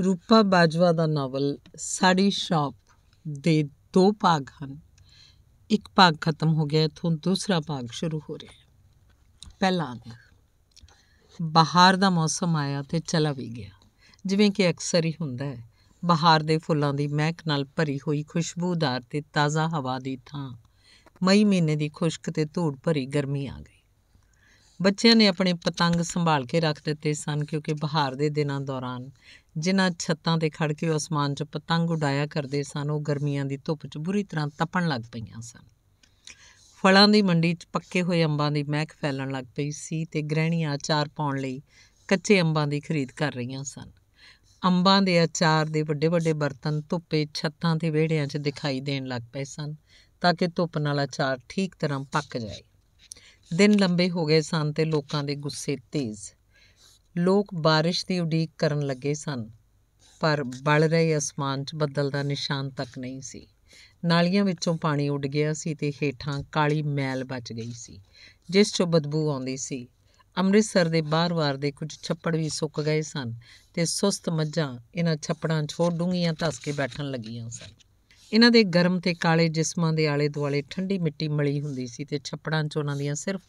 ਰੂਪਾ ਬਾਜਵਾ ਦਾ ਨਾਵਲ ਸਾੜੀ ਸ਼ਾਪ ਦੇ ਦੋ ਭਾਗ ਹਨ ਇੱਕ ਭਾਗ ਖਤਮ ਹੋ ਗਿਆ ਇਥੋਂ ਦੂਸਰਾ ਭਾਗ ਸ਼ੁਰੂ ਹੋ ਰਿਹਾ ਹੈ ਪਹਿਲਾ ਅੰਗ ਬਹਾਰ ਦਾ ਮੌਸਮ ਆਇਆ ਤੇ ਚਲਾ ਵੀ ਗਿਆ ਜਿਵੇਂ ਕਿ ਅਕਸਰ ਹੀ ਹੁੰਦਾ ਹੈ ਬਹਾਰ ਦੇ ਫੁੱਲਾਂ ਦੀ ਮਹਿਕ ਨਾਲ ਭਰੀ ਹੋਈ ਖੁਸ਼ਬੂਦਾਰ ਤੇ ਤਾਜ਼ਾ ਹਵਾ ਦੀ ਥਾਂ ਮਈ ਮਹੀਨੇ ਦੀ ਖੁਸ਼ਕ ਤੇ ਧੂੜ ਭਰੀ ਗਰਮੀ ਆ ਗਈ ਬੱਚਿਆਂ ਨੇ ਆਪਣੇ ਪਤੰਗ ਸੰਭਾਲ ਕੇ ਰੱਖ ਦਿੱਤੇ ਸਨ ਕਿਉਂਕਿ ਬਹਾਰ ਦੇ ਦਿਨਾਂ ਦੌਰਾਨ ਜਿਨ੍ਹਾਂ ਛੱਤਾਂ ਤੇ ਖੜ ਕੇ ਅਸਮਾਨ 'ਚ ਪਤੰਗ ਉਡਾਇਆ ਕਰਦੇ ਸਨ ਉਹ ਗਰਮੀਆਂ ਦੀ ਧੁੱਪ 'ਚ ਬੁਰੀ ਤਰ੍ਹਾਂ ਤਪਣ ਲੱਗ ਪਈਆਂ ਸਨ ਫਲਾਂ ਦੀ ਮੰਡੀ 'ਚ ਪੱਕੇ ਹੋਏ ਅੰਬਾਂ ਦੀ ਮਹਿਕ ਫੈਲਣ ਲੱਗ ਪਈ ਸੀ ਤੇ ਗ੍ਰਹਿਣੀਆਂ ਆਚਾਰ ਪਾਉਣ ਲਈ ਕੱਚੇ ਅੰਬਾਂ ਦੀ ਖਰੀਦ ਕਰ ਰਹੀਆਂ ਸਨ ਅੰਬਾਂ ਦੇ ਆਚਾਰ ਦੇ ਵੱਡੇ ਵੱਡੇ ਬਰਤਨ ਧੁੱਪੇ ਛੱਤਾਂ ਤੇ ਵਿਹੜਿਆਂ 'ਚ ਦਿਖਾਈ ਦੇਣ ਲੱਗ ਪਏ ਸਨ ਤਾਂ ਕਿ ਧੁੱਪ ਨਾਲ ਆਚਾਰ ਠੀਕ ਤਰ੍ਹਾਂ ਪੱਕ ਜਾਏ ਦਿਨ ਲੰਬੇ ਹੋ ਗਏ ਸਨ ਤੇ ਲੋਕਾਂ ਦੇ ਗੁੱਸੇ ਤੇਜ਼ ਲੋਕ بارش ਦੀ ਉਡੀਕ ਕਰਨ ਲੱਗੇ ਸਨ ਪਰ ਬਲ ਰਹੇ ਅਸਮਾਨ 'ਚ ਬੱਦਲ ਦਾ ਨਿਸ਼ਾਨ ਤੱਕ ਨਹੀਂ ਸੀ ਨਾਲੀਆਂ ਵਿੱਚੋਂ ਪਾਣੀ ਉੱਡ ਗਿਆ ਸੀ ਤੇ ਹੀਠਾਂ ਕਾਲੀ ਮੈਲ ਬਚ ਗਈ ਸੀ ਜਿਸ 'ਚੋਂ ਬਦਬੂ ਆਉਂਦੀ ਸੀ ਅੰਮ੍ਰਿਤਸਰ ਦੇ ਬਾਹਰ-ਵਾਰ ਦੇ ਕੁਝ ਛੱਪੜ ਵੀ ਸੁੱਕ ਗਏ ਸਨ ਤੇ ਸੁਸਤ ਮੱਝਾਂ ਇਹਨਾਂ ਛੱਪੜਾਂ 'ਚ ਹੋਰ ਡੂੰਘੀਆਂ ਧਸ ਕੇ ਬੈਠਣ ਲੱਗੀਆਂ ਸਨ ਇਹਨਾਂ ਦੇ ਗਰਮ ਤੇ ਕਾਲੇ ਜਿਸਮਾਂ ਦੇ ਆਲੇ-ਦੁਆਲੇ ਠੰਡੀ ਮਿੱਟੀ ਮਲੀ ਹੁੰਦੀ ਸੀ ਤੇ ਛੱਪੜਾਂ 'ਚ ਉਹਨਾਂ ਦੀਆਂ ਸਿਰਫ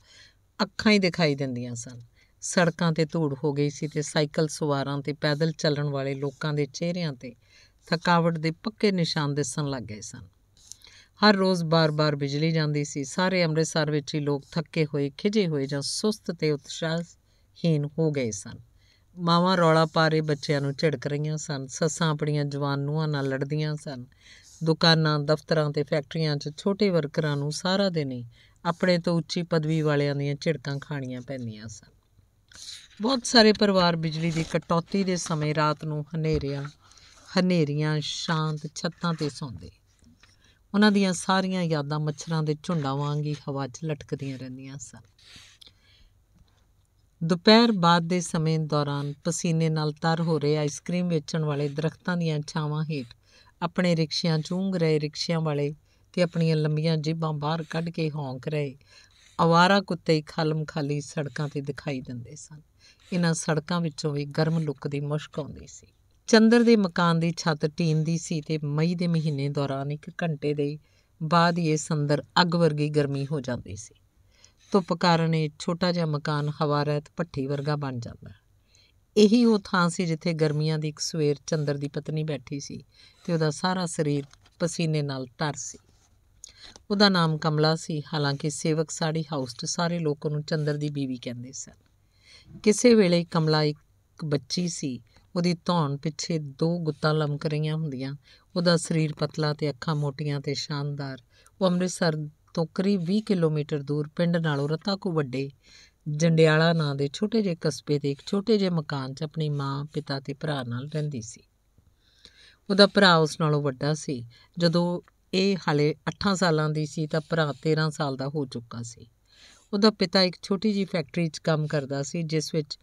ਅੱਖਾਂ ਹੀ ਦਿਖਾਈ ਦਿੰਦੀਆਂ ਸਨ ਸੜਕਾਂ ਤੇ ਧੂੜ ਹੋ ਗਈ ਸੀ ਤੇ ਸਾਈਕਲ ਸਵਾਰਾਂ ਤੇ ਪੈਦਲ ਚੱਲਣ ਵਾਲੇ ਲੋਕਾਂ ਦੇ ਚਿਹਰਿਆਂ ਤੇ ਥਕਾਵਟ ਦੇ ਪੱਕੇ ਨਿਸ਼ਾਨ ਦਿਸਣ ਲੱਗ ਗਏ ਸਨ ਹਰ ਰੋਜ਼ ਬਾਰ-ਬਾਰ ਬਿਜਲੀ ਜਾਂਦੀ ਸੀ ਸਾਰੇ ਅੰਮ੍ਰਿਤਸਰ ਵਿੱਚ ਹੀ ਲੋਕ ਥੱਕੇ ਹੋਏ ਖਿਜੇ ਹੋਏ ਜਾਂ ਸੁਸਤ ਤੇ ਉਤਸ਼ਾਹਹੀਨ ਹੋ ਗਏ ਸਨ ਮਾਵਾਂ ਰੌਲਾ ਪਾ ਰਹੇ ਬੱਚਿਆਂ ਨੂੰ ਝਿੜਕ ਰਹੀਆਂ ਸਨ ਸੱਸਾਂ ਆਪਣੀਆਂ ਜਵਾਨ ਨੂੰਹਾਂ ਨਾਲ ਲੜਦੀਆਂ ਸਨ ਦੁਕਾਨਾਂ ਦਫ਼ਤਰਾਂ ਤੇ ਫੈਕਟਰੀਆਂ 'ਚ ਛੋਟੇ ਵਰਕਰਾਂ ਨੂੰ ਸਾਰਾ ਦਿਨ ਹੀ ਆਪਣੇ ਤੋਂ ਉੱਚੀ ਪਦਵੀ ਵਾਲਿਆਂ ਦੀਆਂ ਝਿੜਕਾਂ ਖਾਣੀਆਂ ਪੈਂਦੀਆਂ ਸਨ ਬਹੁਤ ਸਾਰੇ ਪਰਿਵਾਰ ਬਿਜਲੀ ਦੀ ਕਟੌਤੀ ਦੇ ਸਮੇਂ ਰਾਤ ਨੂੰ ਹਨੇਰਿਆਂ ਹਨੇਰੀਆਂ ਸ਼ਾਂਤ ਛੱਤਾਂ ਤੇ ਸੌਂਦੇ ਉਹਨਾਂ ਦੀਆਂ ਸਾਰੀਆਂ ਯਾਦਾਂ ਮੱਛਰਾਂ ਦੇ ਝੁੰਡਾਂ ਵਾਂਗ ਹੀ ਹਵਾ 'ਚ ਲਟਕਦੀਆਂ ਰਹਿੰਦੀਆਂ ਸਨ ਦੁਪਹਿਰ ਬਾਅਦ ਦੇ ਸਮੇਂ ਦੌਰਾਨ ਪਸੀਨੇ ਨਾਲ ਤਰ ਹੋ ਰਹੇ ਆਈਸਕ੍ਰੀਮ ਵੇਚਣ ਵਾਲੇ ਦਰਖਤਾਂ ਦੀਆਂ ਛਾਵਾਂ ਹੇਠ ਆਪਣੇ ਰਿਕਸ਼ਿਆਂ ਚੂੰਗ ਰਹੇ ਰਿਕਸ਼ਿਆਂ ਵਾਲੇ ਤੇ ਆਪਣੀਆਂ ਲੰਬੀਆਂ ਜੀਬਾਂ ਬਾਹਰ ਕੱਢ ਕੇ ਹੌਂਕ ਰਹੇ ਆਵਾਰਾ ਕੁੱਤੇ ਖਲਮ ਖਾਲੀ ਸੜਕਾਂ ਤੇ ਦਿਖਾਈ ਦਿੰਦੇ ਸਨ ਇਹਨਾਂ ਸੜਕਾਂ ਵਿੱਚੋਂ ਵੀ ਗਰਮ ਲੁੱਕ ਦੀ ਮੁਸ਼ਕ ਆਉਂਦੀ ਸੀ ਚੰਦਰ ਦੇ ਮਕਾਨ ਦੀ ਛੱਤ ਦੀ ਸੀ ਤੇ ਮਈ ਦੇ ਮਹੀਨੇ ਦੌਰਾਨ ਇੱਕ ਘੰਟੇ ਦੇ ਬਾਅਦ ਇਹ ਸੰਦਰ ਅੱਗ ਵਰਗੀ ਗਰਮੀ ਹੋ ਜਾਂਦੀ ਸੀ ਧੁੱਪ ਕਾਰਨ ਇਹ ਛੋਟਾ ਜਿਹਾ ਮਕਾਨ ਹਵਾ ਰਹਿਤ ਭੱਠੀ ਵਰਗਾ ਬਣ ਜਾਂਦਾ ਇਹੀ ਉਹ ਥਾਂ ਸੀ ਜਿੱਥੇ ਗਰਮੀਆਂ ਦੀ ਇੱਕ ਸਵੇਰ ਚੰਦਰ ਦੀ ਪਤਨੀ ਬੈਠੀ ਸੀ ਤੇ ਉਹਦਾ ਸਾਰਾ ਸਰੀਰ ਪਸੀਨੇ ਨਾਲ ਤਰ ਸੀ ਉਹਦਾ ਨਾਮ ਕਮਲਾ ਸੀ ਹਾਲਾਂਕਿ ਸੇਵਕ ਸਾੜੀ ਹਾਊਸ 'ਚ ਸਾਰੇ ਲੋਕ ਉਹਨੂੰ ਚੰਦਰ ਦੀ ਬੀਵੀ ਕਹਿੰਦੇ ਸਨ ਕਿਸੇ ਵੇਲੇ ਕਮਲਾ ਇੱਕ ਬੱਚੀ ਸੀ ਉਹਦੀ ਧੌਣ ਪਿੱਛੇ ਦੋ ਗੁੱਤਾਂ ਲਮਕ ਰਹੀਆਂ ਹੁੰਦੀਆਂ ਉਹਦਾ ਸਰੀਰ ਪਤਲਾ ਤੇ ਅੱਖਾਂ ਮੋਟੀਆਂ ਤੇ ਸ਼ਾਨਦਾਰ ਉਹ ਅੰਮ੍ਰਿਤਸਰ ਤੋਂ ਕਰੀਬ 20 ਕਿਲੋਮੀਟਰ ਦੂਰ ਪਿੰਡ ਨਾਲੋਂ ਰਤਾ ਕੋ ਵੱਡੇ ਜੰਡਿਆਲਾ ਨਾਂ ਦੇ ਛੋਟੇ ਜਿਹੇ ਕਸਬੇ ਦੇ ਇੱਕ ਛੋਟੇ ਜਿਹੇ ਮਕਾਨ 'ਚ ਆਪਣੀ ਮਾਂ ਪਿਤਾ ਤੇ ਭਰਾ ਨਾਲ ਰਹਿੰਦੀ ਸੀ ਉਹਦਾ ਭਰਾ ਉਸ ਨਾਲੋਂ ਵੱਡਾ ਸੀ ਜਦੋਂ ਇਹ ਹਾਲੇ 8 ਸਾਲਾਂ ਦੀ ਸੀ ਤਾਂ ਭਰਾ 13 ਸਾਲ ਦਾ ਹੋ ਚੁੱਕਾ ਸੀ ਉਹਦਾ ਪਿਤਾ ਇੱਕ ਛੋਟੀ ਜੀ ਫੈਕਟਰੀ 'ਚ ਕੰਮ ਕਰਦਾ ਸੀ ਜਿਸ ਵਿੱਚ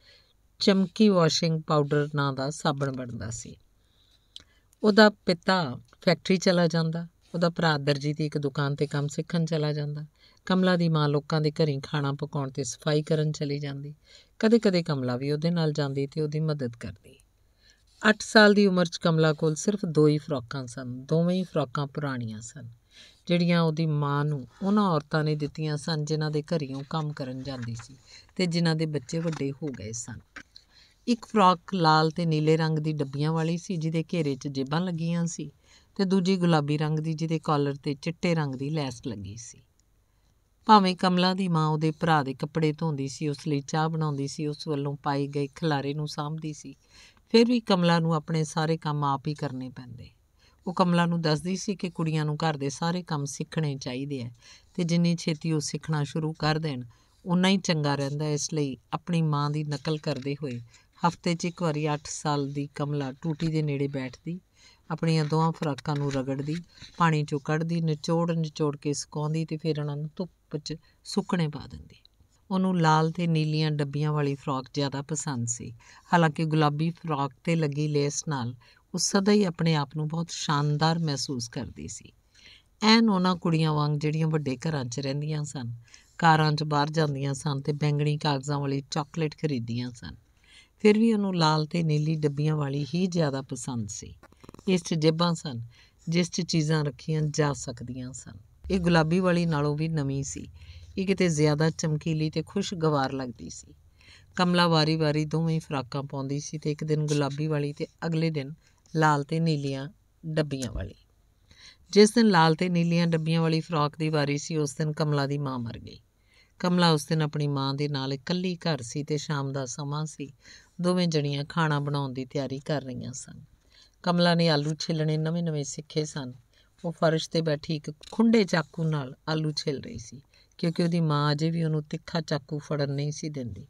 ਚਮਕੀ ਵਾਸ਼ਿੰਗ ਪਾਊਡਰ ਨਾਂ ਦਾ ਸਾਬਣ ਬਣਦਾ ਸੀ ਉਹਦਾ ਪਿਤਾ ਫੈਕਟਰੀ ਚਲਾ ਜਾਂਦਾ ਉਹਦਾ ਭਰਾ ਦਰਜੀ ਦੀ ਇੱਕ ਦੁਕਾਨ ਤੇ ਕੰਮ ਸਿੱਖਣ ਚਲਾ ਜਾਂਦਾ ਕਮਲਾ ਦੀ ਮਾਂ ਲੋਕਾਂ ਦੇ ਘਰੀ ਖਾਣਾ ਪਕਾਉਣ ਤੇ ਸਫਾਈ ਕਰਨ ਚਲੀ ਜਾਂਦੀ ਕਦੇ-ਕਦੇ ਕਮਲਾ ਵੀ ਉਹਦੇ ਨਾਲ ਜਾਂਦੀ ਤੇ ਉਹਦੀ ਮਦਦ ਕਰਦੀ 8 ਸਾਲ ਦੀ ਉਮਰ 'ਚ ਕਮਲਾ ਕੋਲ ਸਿਰਫ ਦੋ ਹੀ ਫਰਾਕਾਂ ਸਨ ਦੋਵੇਂ ਹੀ ਫਰਾਕਾਂ ਪੁਰਾਣੀਆਂ ਸਨ ਜਿਹੜੀਆਂ ਉਹਦੀ ਮਾਂ ਨੂੰ ਉਹਨਾਂ ਔਰਤਾਂ ਨੇ ਦਿੱਤੀਆਂ ਸਨ ਜਿਨ੍ਹਾਂ ਦੇ ਘਰੀਓਂ ਕੰਮ ਕਰਨ ਜਾਂਦੀ ਸੀ ਤੇ ਜਿਨ੍ਹਾਂ ਦੇ ਬੱਚੇ ਵੱਡੇ ਹੋ ਗਏ ਸਨ ਇੱਕ ਫਰਾਕ ਲਾਲ ਤੇ ਨੀਲੇ ਰੰਗ ਦੀ ਡੱਬੀਆਂ ਵਾਲੀ ਸੀ ਜਿਹਦੇ ਘੇਰੇ 'ਚ ਜੇਬਾਂ ਲੱਗੀਆਂ ਸੀ ਤੇ ਦੂਜੀ ਗੁਲਾਬੀ ਰੰਗ ਦੀ ਜਿਹਦੇ ਕਾਲਰ ਤੇ ਚਿੱਟੇ ਰੰਗ ਦੀ ਲੈਸ ਲੱਗੀ ਸੀ ਭਾਵੇਂ ਕਮਲਾ ਦੀ ਮਾਂ ਉਹਦੇ ਭਰਾ ਦੇ ਕੱਪੜੇ ਧੋਂਦੀ ਸੀ ਉਸ ਲਈ ਚਾਹ ਬਣਾਉਂਦੀ ਸੀ ਉਸ ਵੱਲੋਂ ਪਾਈ ਗਈ ਖਲਾਰੇ ਨੂੰ ਸਾਂਭਦੀ ਸੀ ਫਿਰ ਵੀ ਕਮਲਾ ਨੂੰ ਆਪਣੇ ਸਾਰੇ ਕੰਮ ਆਪ ਹੀ ਕਰਨੇ ਪੈਂਦੇ ਉਹ ਕਮਲਾ ਨੂੰ ਦੱਸਦੀ ਸੀ ਕਿ ਕੁੜੀਆਂ ਨੂੰ ਘਰ ਦੇ ਸਾਰੇ ਕੰਮ ਸਿੱਖਣੇ ਚਾਹੀਦੇ ਐ ਤੇ ਜਿੰਨੀ ਛੇਤੀ ਉਹ ਸਿੱਖਣਾ ਸ਼ੁਰੂ ਕਰ ਦੇਣ ਉਨਾ ਹੀ ਚੰਗਾ ਰਹਿੰਦਾ ਇਸ ਲਈ ਆਪਣੀ ਮਾਂ ਦੀ ਨਕਲ ਕਰਦੇ ਹੋਏ ਹਫਤੇ 'ਚ ਇੱਕ ਵਾਰੀ 8 ਸਾਲ ਦੀ ਕਮਲਾ ਟੂਟੀ ਦੇ ਨੇੜੇ ਬੈਠਦੀ ਆਪਣੀਆਂ ਦੋਹਾਂ ਫਰਾਕਾਂ ਨੂੰ ਰਗੜਦੀ ਪਾਣੀ 'ਚੋਂ ਕੱਢਦੀ ਨਿਚੋੜ ਨਿਚੋੜ ਕੇ ਸੁਕਾਉਂਦੀ ਤੇ ਫਿਰ ਉਹਨਾਂ ਨੂੰ ਧੁੱਪ 'ਚ ਸੁੱਕਣੇ ਪਾ ਦਿੰਦੀ ਉਹਨੂੰ ਲਾਲ ਤੇ ਨੀਲੀਆਂ ਡੱਬੀਆਂ ਵਾਲੀ ਫਰਾਕ ਜ਼ਿਆਦਾ ਪਸੰਦ ਸੀ ਹਾਲਾਂਕਿ ਗੁਲਾਬੀ ਫਰਾਕ ਤੇ ਲੱਗੀ ਲੇਸ ਨਾਲ ਉਹ ਸਦਾ ਹੀ ਆਪਣੇ ਆਪ ਨੂੰ ਬਹੁਤ ਸ਼ਾਨਦਾਰ ਮਹਿਸੂਸ ਕਰਦੀ ਸੀ ਐਨ ਉਹਨਾਂ ਕੁੜੀਆਂ ਵਾਂਗ ਜਿਹੜੀਆਂ ਵੱਡੇ ਘਰਾਂ 'ਚ ਰਹਿੰਦੀਆਂ ਸਨ ਕਾਰਾਂ 'ਚ ਬਾਹਰ ਜਾਂਦੀਆਂ ਸਨ ਤੇ ਬੈਂਗਣੀ ਕਾਗਜ਼ਾਂ ਵਾਲੀ ਚਾਕਲੇਟ ਖਰੀਦੀਆਂ ਸਨ ਫਿਰ ਵੀ ਉਹਨੂੰ ਲਾਲ ਤੇ ਨੀਲੀ ਡੱਬੀਆਂ ਵਾਲੀ ਹੀ ਜ਼ਿਆਦਾ ਪਸੰਦ ਸੀ ਇਸ 'ਚ ਜੇਬਾਂ ਸਨ ਜਿਸ 'ਚ ਚੀਜ਼ਾਂ ਰੱਖੀਆਂ ਜਾ ਸਕਦੀਆਂ ਸਨ ਇਹ ਗੁਲਾਬੀ ਵਾਲੀ ਨਾਲੋਂ ਵੀ ਨਵੀਂ ਸੀ ਇਹ ਕਿਤੇ ਜ਼ਿਆਦਾ ਚਮਕੀਲੀ ਤੇ ਖੁਸ਼ਗਵਾਰ ਲੱਗਦੀ ਸੀ ਕਮਲਾ ਵਾਰੀ-ਵਾਰੀ ਦੋਵੇਂ ਫਰਾਕਾਂ ਪਾਉਂਦੀ ਸੀ ਤੇ ਇੱਕ ਦਿਨ ਗੁਲਾਬੀ ਵਾਲੀ ਤੇ ਅਗਲੇ ਦਿਨ ਲਾਲ ਤੇ ਨੀਲੀਆਂ ਡੱਬੀਆਂ ਵਾਲੀ ਜਿਸ ਦਿਨ ਲਾਲ ਤੇ ਨੀਲੀਆਂ ਡੱਬੀਆਂ ਵਾਲੀ ਫਰਾਕ ਦੀ ਵਾਰੀ ਸੀ ਉਸ ਦਿਨ ਕਮਲਾ ਦੀ ਮਾਂ ਮਰ ਗਈ ਕਮਲਾ ਉਸ ਦਿਨ ਆਪਣੀ ਮਾਂ ਦੇ ਨਾਲ ਇਕੱਲੀ ਘਰ ਸੀ ਤੇ ਸ਼ਾਮ ਦਾ ਸਮਾਂ ਸੀ ਦੋਵੇਂ ਜਣੀਆਂ ਖਾਣਾ ਬਣਾਉਣ ਦੀ ਤਿਆਰੀ ਕਰ ਰਹੀਆਂ ਸਨ ਕਮਲਾ ਨੇ ਆਲੂ ਛਿਲਣੇ ਨਵੇਂ-ਨਵੇਂ ਸਿੱਖੇ ਸਨ ਉਹ ਫਰਸ਼ ਤੇ ਬੈਠੀ ਇੱਕ ਖੁੰਡੇ ਚਾਕੂ ਨਾਲ ਆਲੂ ਛਿਲ ਰਹੀ ਸੀ ਕਿਉਂਕਿ ਉਹਦੀ ਮਾਂ ਅਜੇ ਵੀ ਉਹਨੂੰ ਤਿੱਖਾ ਚਾਕੂ ਫੜਨ ਨਹੀਂ ਸੀ ਦਿੰਦੀ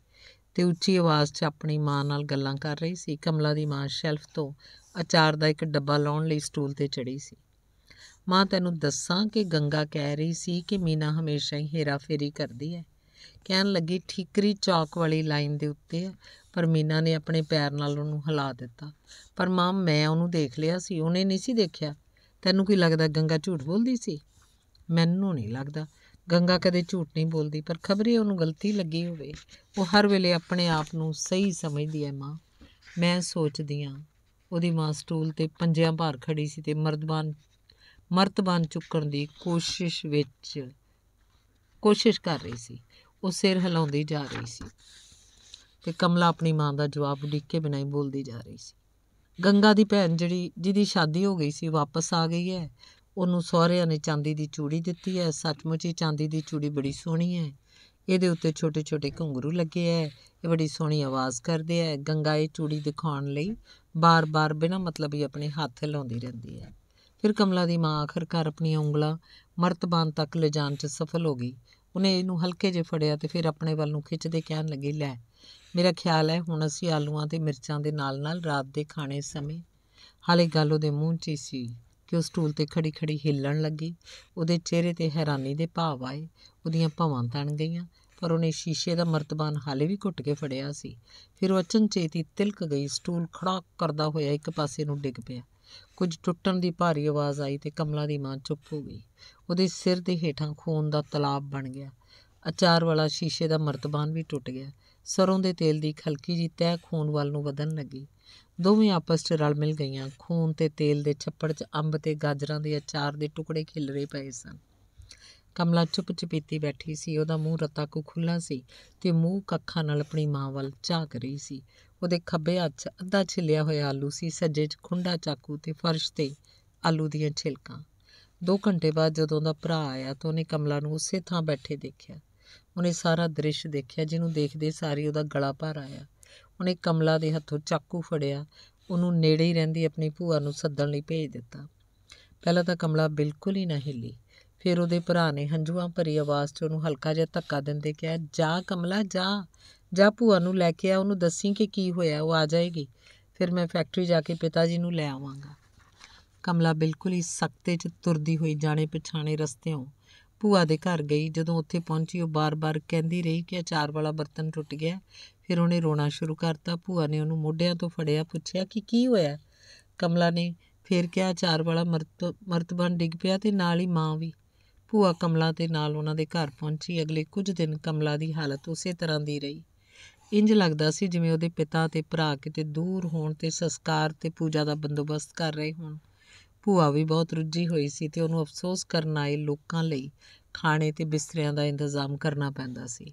ਤੇ ਉੱਚੀ ਆਵਾਜ਼ 'ਚ ਆਪਣੀ ਮਾਂ ਨਾਲ ਗੱਲਾਂ ਕਰ ਰਹੀ ਸੀ ਕਮਲਾ ਦੀ ਮਾਂ ਸ਼ੈਲਫ ਤੋਂ ਅਚਾਰ ਦਾ ਇੱਕ ਡੱਬਾ ਲਾਉਣ ਲਈ ਸਟੂਲ ਤੇ ਚੜੀ ਸੀ ਮਾਂ ਤੈਨੂੰ ਦੱਸਾਂ ਕਿ ਗੰਗਾ ਕਹਿ ਰਹੀ ਸੀ ਕਿ ਮੀਨਾ ਹਮੇਸ਼ਾ ਹੀ ਫੇਰੀ ਕਰਦੀ ਹੈ ਕਹਿਣ ਲੱਗੀ ਠੀਕਰੀ ਚੌਕ ਵਾਲੀ ਲਾਈਨ ਦੇ ਉੱਤੇ ਹੈ ਪਰ ਮੀਨਾ ਨੇ ਆਪਣੇ ਪੈਰ ਨਾਲ ਉਹਨੂੰ ਹਿਲਾ ਦਿੱਤਾ ਪਰ ਮਾਂ ਮੈਂ ਉਹਨੂੰ ਦੇਖ ਲਿਆ ਸੀ ਉਹਨੇ ਨਹੀਂ ਸੀ ਦੇਖਿਆ ਤੈਨੂੰ ਕੀ ਲੱਗਦਾ ਗੰਗਾ ਝੂਠ ਬੋਲਦੀ ਸੀ ਮੈਨੂੰ ਨਹੀਂ ਲੱਗਦਾ ਗੰਗਾ ਕਦੇ ਝੂਠ ਨਹੀਂ ਬੋਲਦੀ ਪਰ ਖਬਰੇ ਉਹਨੂੰ ਗਲਤੀ ਲੱਗੀ ਹੋਵੇ ਉਹ ਹਰ ਵੇਲੇ ਆਪਣੇ ਆਪ ਨੂੰ ਸਹੀ ਸਮਝਦੀ ਹੈ ਮਾਂ ਮੈਂ ਸੋਚਦੀ ਆ ਉਹਦੀ ਮਾਂ ਸਟੂਲ ਤੇ ਪੰਜਿਆਂ ਭਾਰ ਖੜੀ ਸੀ ਤੇ ਮਰਦਬਾਨ ਮਰਤਬਾਨ ਚੁੱਕਣ ਦੀ ਕੋਸ਼ਿਸ਼ ਵਿੱਚ ਕੋਸ਼ਿਸ਼ ਕਰ ਰਹੀ ਸੀ ਉਹ ਸਿਰ ਹਿਲਾਉਂਦੀ ਜਾ ਰਹੀ ਸੀ ਤੇ ਕਮਲਾ ਆਪਣੀ ਮਾਂ ਦਾ ਜਵਾਬ ਡਿੱਕੇ ਬਿਨਾਂ ਹੀ ਬੋਲਦੀ ਜਾ ਰਹੀ ਸੀ ਗੰਗਾ ਦੀ ਭੈਣ ਜਿਹੜੀ ਜਿਹਦੀ ਸ਼ਾਦੀ ਹੋ ਗਈ ਸੀ ਵਾਪਸ ਆ ਗਈ ਹੈ ਉਹਨੂੰ ਸਹੁਰਿਆਂ ਨੇ ਚਾਂਦੀ ਦੀ ਚੂੜੀ ਦਿੱਤੀ ਹੈ ਸੱਚਮੁੱਚ ਹੀ ਚਾਂਦੀ ਦੀ ਚੂੜੀ ਬੜੀ ਸੋਹਣੀ ਹੈ ਇਹਦੇ ਉੱਤੇ ਛੋਟੇ ਛੋਟੇ ਘੁੰਗਰੂ ਲੱਗੇ ਐ ਇਹ ਬੜੀ ਸੋਹਣੀ ਆਵਾਜ਼ ਕਰਦੇ ਐ ਗੰਗਾ ਇਹ ਚੂੜੀ ਦਿਖਾਉਣ ਲਈ ਬਾਰ-ਬਾਰ ਬਿਨਾਂ ਮਤਲਬ ਹੀ ਆਪਣੇ ਹੱਥ ਲਾਉਂਦੀ ਰਹਿੰਦੀ ਐ ਫਿਰ ਕਮਲਾ ਦੀ ਮਾਂ ਆਖਰਕਾਰ ਆਪਣੀਆਂ ਉਂਗਲਾਂ ਮਰਤਬਾਨ ਤੱਕ ਲਿਜਾਣ 'ਚ ਸਫਲ ਹੋ ਗਈ ਉਹਨੇ ਇਹਨੂੰ ਹਲਕੇ ਜਿਹੇ ਫੜਿਆ ਤੇ ਫਿਰ ਆਪਣੇ ਵੱਲ ਨੂੰ ਖਿੱਚਦੇ ਕਹਿਣ ਲੱਗੀ ਲੈ ਮੇਰਾ ਖਿਆਲ ਐ ਹੁਣ ਅਸੀਂ ਆਲੂਆਂ ਤੇ ਮਿਰਚਾਂ ਦੇ ਨਾਲ-ਨਾਲ ਰਾਤ ਦੇ ਖਾਣੇ ਸਮੇਂ ਹਾਲੇ ਗੱਲ ਉਹਦੇ ਮੂੰਹ 'ਚ ਹੀ ਸੀ ਕਿ ਉਹ ਸਟੂਲ 'ਤੇ ਖੜੀ ਖੜੀ ਹਿੱਲਣ ਲੱਗੀ ਉਹਦੇ ਚਿਹਰੇ 'ਤੇ ਹੈਰਾਨੀ ਦੇ ਭਾਵ ਆਏ ਉਹਦੀਆਂ ਭਵਾਂ ਤਣ ਗਈਆਂ ਪਰ ਉਹਨੇ ਸ਼ੀਸ਼ੇ ਦਾ ਮਰਤਬਾਨ ਹਾਲੇ ਵੀ ਘੁੱਟ ਕੇ ਫੜਿਆ ਸੀ ਫਿਰ ਉਹ ਚੇਤੀ ਤਿਲਕ ਗਈ ਸਟੂਲ ਖੜਾਕ ਕਰਦਾ ਹੋਇਆ ਇੱਕ ਪਾਸੇ ਨੂੰ ਡਿੱਗ ਪਿਆ ਕੁਝ ਟੁੱਟਣ ਦੀ ਭਾਰੀ ਆਵਾਜ਼ ਆਈ ਤੇ ਕਮਲਾ ਦੀ ਮਾਂ ਚੁੱਪ ਹੋ ਗਈ ਉਹਦੇ ਸਿਰ ਦੇ ਹੇਠਾਂ ਖੂਨ ਦਾ ਤਲਾਬ ਬਣ ਗਿਆ ਅਚਾਰ ਵਾਲਾ ਸ਼ੀਸ਼ੇ ਦਾ ਮਰਤਬਾਨ ਵੀ ਟੁੱਟ ਗਿਆ ਸਰੋਂ ਦੇ ਤੇਲ ਦੀ ਖਲਕੀ ਜੀ ਤਹਿ ਖੂਨ ਵੱਲ ਨੂੰ ਵਧਣ ਲੱਗੀ ਦੋਵੇਂ ਆਪਸ 'ਚ ਰਲ ਮਿਲ ਗਈਆਂ ਖੂਨ ਤੇ ਤੇਲ ਦੇ ਛੱਪੜ 'ਚ ਅੰਬ ਤੇ ਗਾਜਰਾਂ ਦੇ ਅਚਾਰ ਦੇ ਟੁਕੜੇ ਖਿਲਰੇ ਪਏ ਸਨ ਕਮਲਾ ਚੁੱਪਚਾਪੀਤੀ ਬੈਠੀ ਸੀ ਉਹਦਾ ਮੂੰਹ ਰਤਾ ਕੋ ਖੁੱਲਾ ਸੀ ਤੇ ਮੂੰਹ ਕੱਖਾਂ ਨਾਲ ਆਪਣੀ ਮਾਂ ਵੱਲ ਝਾਕ ਰਹੀ ਸੀ ਉਹਦੇ ਖੱਬੇ ਹੱਥ 'ਚ ਅੱਧਾ ਛਿਲਿਆ ਹੋਇਆ ਆਲੂ ਸੀ ਸੱਜੇ 'ਚ ਖੁੰਡਾ ਚਾਕੂ ਤੇ ਫਰਸ਼ ਤੇ ਆਲੂ ਦੀਆਂ ਛਿਲਕਾਂ 2 ਘੰਟੇ ਬਾਅਦ ਜਦੋਂ ਦਾ ਭਰਾ ਆਇਆ ਤਾਂ ਉਹਨੇ ਕਮਲਾ ਨੂੰ ਉਸੇ ਥਾਂ ਬੈਠੇ ਦੇਖਿਆ ਉਹਨੇ ਸਾਰਾ ਦ੍ਰਿਸ਼ ਦੇਖਿਆ ਜਿਹਨੂੰ ਦੇਖਦੇ ਸਾਰੀ ਉਹਦਾ ਗਲਾ ਭਰ ਆਇਆ ਉਹਨੇ ਕਮਲਾ ਦੇ ਹੱਥੋਂ ਚਾਕੂ ਫੜਿਆ ਉਹਨੂੰ ਨੇੜੇ ਹੀ ਰਹਿੰਦੀ ਆਪਣੀ ਭੂਆ ਨੂੰ ਸੱਦਣ ਲਈ ਭੇਜ ਦਿੱਤਾ ਪਹਿਲਾਂ ਤਾਂ ਕਮਲਾ ਬਿਲਕੁਲ ਹੀ ਨਾ ਹਿੱਲੀ ਫਿਰ ਉਹਦੇ ਭਰਾ ਨੇ ਹੰਝੂਆਂ ਭਰੀ ਆਵਾਜ਼ 'ਚ ਉਹਨੂੰ ਹਲਕਾ ਜਿਹਾ ਧੱਕਾ ਦਿੰਦੇ ਕਿਹਾ ਜਾ ਕਮਲਾ ਜਾ ਜਾ ਭੂਆ ਨੂੰ ਲੈ ਕੇ ਆ ਉਹਨੂੰ ਦੱਸੀ ਕਿ ਕੀ ਹੋਇਆ ਉਹ ਆ ਜਾਏਗੀ ਫਿਰ ਮੈਂ ਫੈਕਟਰੀ ਜਾ ਕੇ ਪਿਤਾ ਜੀ ਨੂੰ ਲੈ ਆਵਾਂਗਾ ਕਮਲਾ ਬਿਲਕੁਲ ਹੀ ਸਖਤੇ 'ਚ ਤੁਰਦੀ ਹੋਈ ਜਾਣੇ ਪਛਾਣੇ ਰਸਤੇੋਂ ਭੂਆ ਦੇ ਘਰ ਗਈ ਜਦੋਂ ਉੱਥੇ ਪਹੁੰਚੀ ਉਹ ਬਾਰ-ਬਾਰ ਕਹਿੰਦੀ ਰਹੀ ਕਿ ਅਚਾਰ ਵਾਲਾ ਬਰਤਨ ਟੁੱਟ ਗਿਆ ਫਿਰ ਉਹਨੇ ਰੋਣਾ ਸ਼ੁਰੂ ਕਰਤਾ ਭੂਆ ਨੇ ਉਹਨੂੰ ਮੋਢਿਆਂ ਤੋਂ ਫੜਿਆ ਪੁੱਛਿਆ ਕਿ ਕੀ ਹੋਇਆ ਕਮਲਾ ਨੇ ਫਿਰ ਕਿਹਾ ਅਚਾਰ ਵਾਲਾ ਮਰਤ ਮਰਤਬਾਨ ਡਿੱਗ ਪਿਆ ਤੇ ਨਾਲ ਹੀ ਮਾਂ ਵੀ ਭੂਆ ਕਮਲਾ ਤੇ ਨਾਲ ਉਹਨਾਂ ਦੇ ਘਰ ਪਹੁੰਚੀ ਅਗਲੇ ਕੁਝ ਦਿਨ ਕਮਲਾ ਦੀ ਹਾਲਤ ਉਸੇ ਤਰ੍ਹਾਂ ਦੀ ਰਹੀ ਇੰਜ ਲੱਗਦਾ ਸੀ ਜਿਵੇਂ ਉਹਦੇ ਪਿਤਾ ਤੇ ਭਰਾ ਕਿਤੇ ਦੂਰ ਹੋਣ ਤੇ ਸੰਸਕਾਰ ਤੇ ਪੂਜਾ ਦਾ ਬੰਦੋਬਸਤ ਕਰ ਰਹੇ ਹੋਣ ਭੂਆ ਵੀ ਬਹੁਤ ਰੁੱਝੀ ਹੋਈ ਸੀ ਤੇ ਉਹਨੂੰ ਅਫਸੋਸ ਕਰਨ ਆਏ ਲੋਕਾਂ ਲਈ ਖਾਣੇ ਤੇ ਬਿਸਤਰਿਆਂ ਦਾ ਇੰਤਜ਼ਾਮ ਕਰਨਾ ਪੈਂਦਾ ਸੀ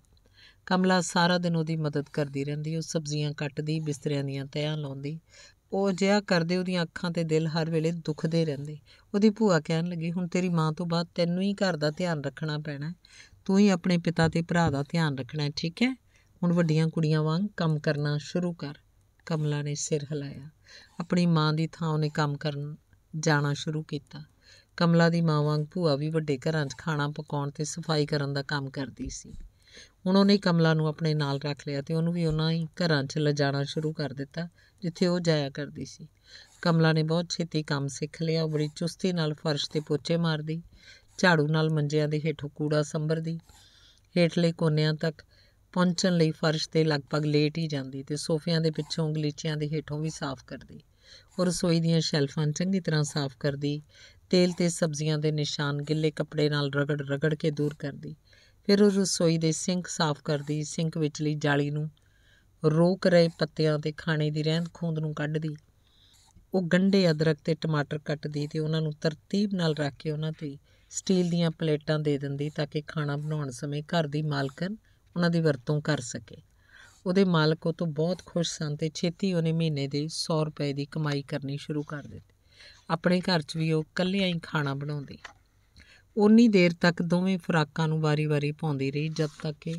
ਕਮਲਾ ਸਾਰਾ ਦਿਨ ਉਹਦੀ ਮਦਦ ਕਰਦੀ ਰਹਿੰਦੀ ਉਹ ਸਬਜ਼ੀਆਂ ਕੱਟਦੀ ਬਿਸਤਰਿਆਂ ਦੀਆਂ ਤਿਆਂ ਲਾਉਂਦੀ ਉਹ ਜਿਆ ਕਰਦੇ ਉਹਦੀਆਂ ਅੱਖਾਂ ਤੇ ਦਿਲ ਹਰ ਵੇਲੇ ਦੁਖਦੇ ਰਹਿੰਦੇ ਉਹਦੀ ਭੂਆ ਕਹਿਣ ਲੱਗੀ ਹੁਣ ਤੇਰੀ ਮਾਂ ਤੋਂ ਬਾਅਦ ਤੈਨੂੰ ਹੀ ਘਰ ਦਾ ਧਿਆਨ ਰੱਖਣਾ ਪੈਣਾ ਤੂੰ ਹੀ ਆਪਣੇ ਪਿਤਾ ਤੇ ਭਰਾ ਦਾ ਧਿਆਨ ਰੱਖਣਾ ਠੀਕ ਹੈ ਹੁਣ ਵੱਡੀਆਂ ਕੁੜੀਆਂ ਵਾਂਗ ਕੰਮ ਕਰਨਾ ਸ਼ੁਰੂ ਕਰ ਕਮਲਾ ਨੇ ਸਿਰ ਹਿਲਾਇਆ ਆਪਣੀ ਮਾਂ ਦੀ ਥਾਂ ਉਹਨੇ ਕੰਮ ਕਰਨ ਜਾਣਾ ਸ਼ੁਰੂ ਕੀਤਾ ਕਮਲਾ ਦੀ ਮਾਂ ਵਾਂਗ ਭੂਆ ਵੀ ਵੱਡੇ ਘਰਾਂ 'ਚ ਖਾਣਾ ਪਕਾਉਣ ਤੇ ਸਫਾਈ ਕਰਨ ਦਾ ਕੰਮ ਕਰਦੀ ਸੀ ਹੁਣ ਉਹਨੇ ਕਮਲਾ ਨੂੰ ਆਪਣੇ ਨਾਲ ਰੱਖ ਲਿਆ ਤੇ ਉਹਨੂੰ ਵੀ ਉਹਨਾਂ ਹੀ ਘਰਾਂ 'ਚ ਲਿਜਾਣਾ ਸ਼ੁਰੂ ਕਰ ਦਿੱਤਾ ਜਿੱਥੇ ਉਹ ਜਾਇਆ ਕਰਦੀ ਸੀ ਕਮਲਾ ਨੇ ਬਹੁਤ ਛੇਤੀ ਕੰਮ ਸਿੱਖ ਲਿਆ ਉਹ ਬੜੀ ਚੁਸਤੀ ਨਾਲ ਫਰਸ਼ ਤੇ ਪੋਚੇ ਮਾਰਦੀ ਝਾੜੂ ਨਾਲ ਮੰਜਿਆਂ ਦੇ ਹੇਠੋਂ ਕੂੜਾ ਸੰਭਰਦੀ ਹੇਠਲੇ ਕੋਨਿਆਂ ਤੱਕ ਪਹੁੰਚਣ ਲਈ ਫਰਸ਼ ਤੇ ਲਗਭਗ ਲੇਟ ਹੀ ਜਾਂਦੀ ਤੇ ਸੋਫਿਆਂ ਦੇ ਪਿੱਛੋਂ ਗਲੀਚਿਆਂ ਦੇ ਹੇਠੋਂ ਵੀ ਸਾਫ਼ ਕਰਦੀ ਉਹ ਰਸੋਈ ਦੀਆਂ ਸ਼ੈਲਫਾਂ ਚੰਗੀ ਤਰ੍ਹਾਂ ਸਾਫ਼ ਕਰਦੀ ਤੇਲ ਤੇ ਸਬਜ਼ੀਆਂ ਦੇ ਨਿਸ਼ਾਨ ਗਿੱਲੇ ਕੱਪੜੇ ਨਾਲ ਰਗੜ ਰਗੜ ਕੇ ਦੂਰ ਕਰਦੀ ਫਿਰ ਉਹ ਰਸੋਈ ਦੇ ਸਿੰਕ ਸਾਫ਼ ਕਰਦੀ ਸਿੰਕ ਵਿੱਚਲੀ ਜਾਲੀ ਨੂੰ ਰੋਕ ਰਹੇ ਪੱਤਿਆਂ ਤੇ ਖਾਣੇ ਦੀ ਰਹਿੰਦ ਖੂੰਦ ਨੂੰ ਕੱਢਦੀ ਉਹ ਗੰਡੇ ਅਦਰਕ ਤੇ ਟਮਾਟਰ ਕੱਟਦੀ ਤੇ ਉਹਨਾਂ ਨੂੰ ਤਰਤੀਬ ਨਾਲ ਰੱਖ ਕੇ ਉਹਨਾਂ ਤੇ ਸਟੀਲ ਦੀਆਂ ਪਲੇਟਾਂ ਦੇ ਦਿੰਦੀ ਤਾਂ ਕਿ ਖਾਣਾ ਬਣਾਉਣ ਸਮੇਂ ਘਰ ਦੀ ਮਾਲਕਨ ਉਹਨਾਂ ਦੀ ਵਰਤੋਂ ਕਰ ਸਕੇ ਉਹਦੇ ਮਾਲਕ ਉਹ ਤੋਂ ਬਹੁਤ ਖੁਸ਼ ਸਨ ਤੇ ਛੇਤੀ ਉਹਨੇ ਮਹੀਨੇ ਦੇ 100 ਰੁਪਏ ਦੀ ਕਮਾਈ ਕਰਨੀ ਸ਼ੁਰੂ ਕਰ ਦਿੱਤੀ ਆਪਣੇ ਘਰ 'ਚ ਵੀ ਉਹ ਕੱਲਿਆਂ ਹੀ ਖਾਣਾ ਬਣਾਉਂਦੀ ਉਨੀ ਦੇਰ ਤੱਕ ਦੋਵੇਂ ਫਰਾਕਾਂ ਨੂੰ ਵਾਰੀ-ਵਾਰੀ ਪਾਉਂਦੀ ਰਹੀ ਜਦ ਤੱਕ ਕਿ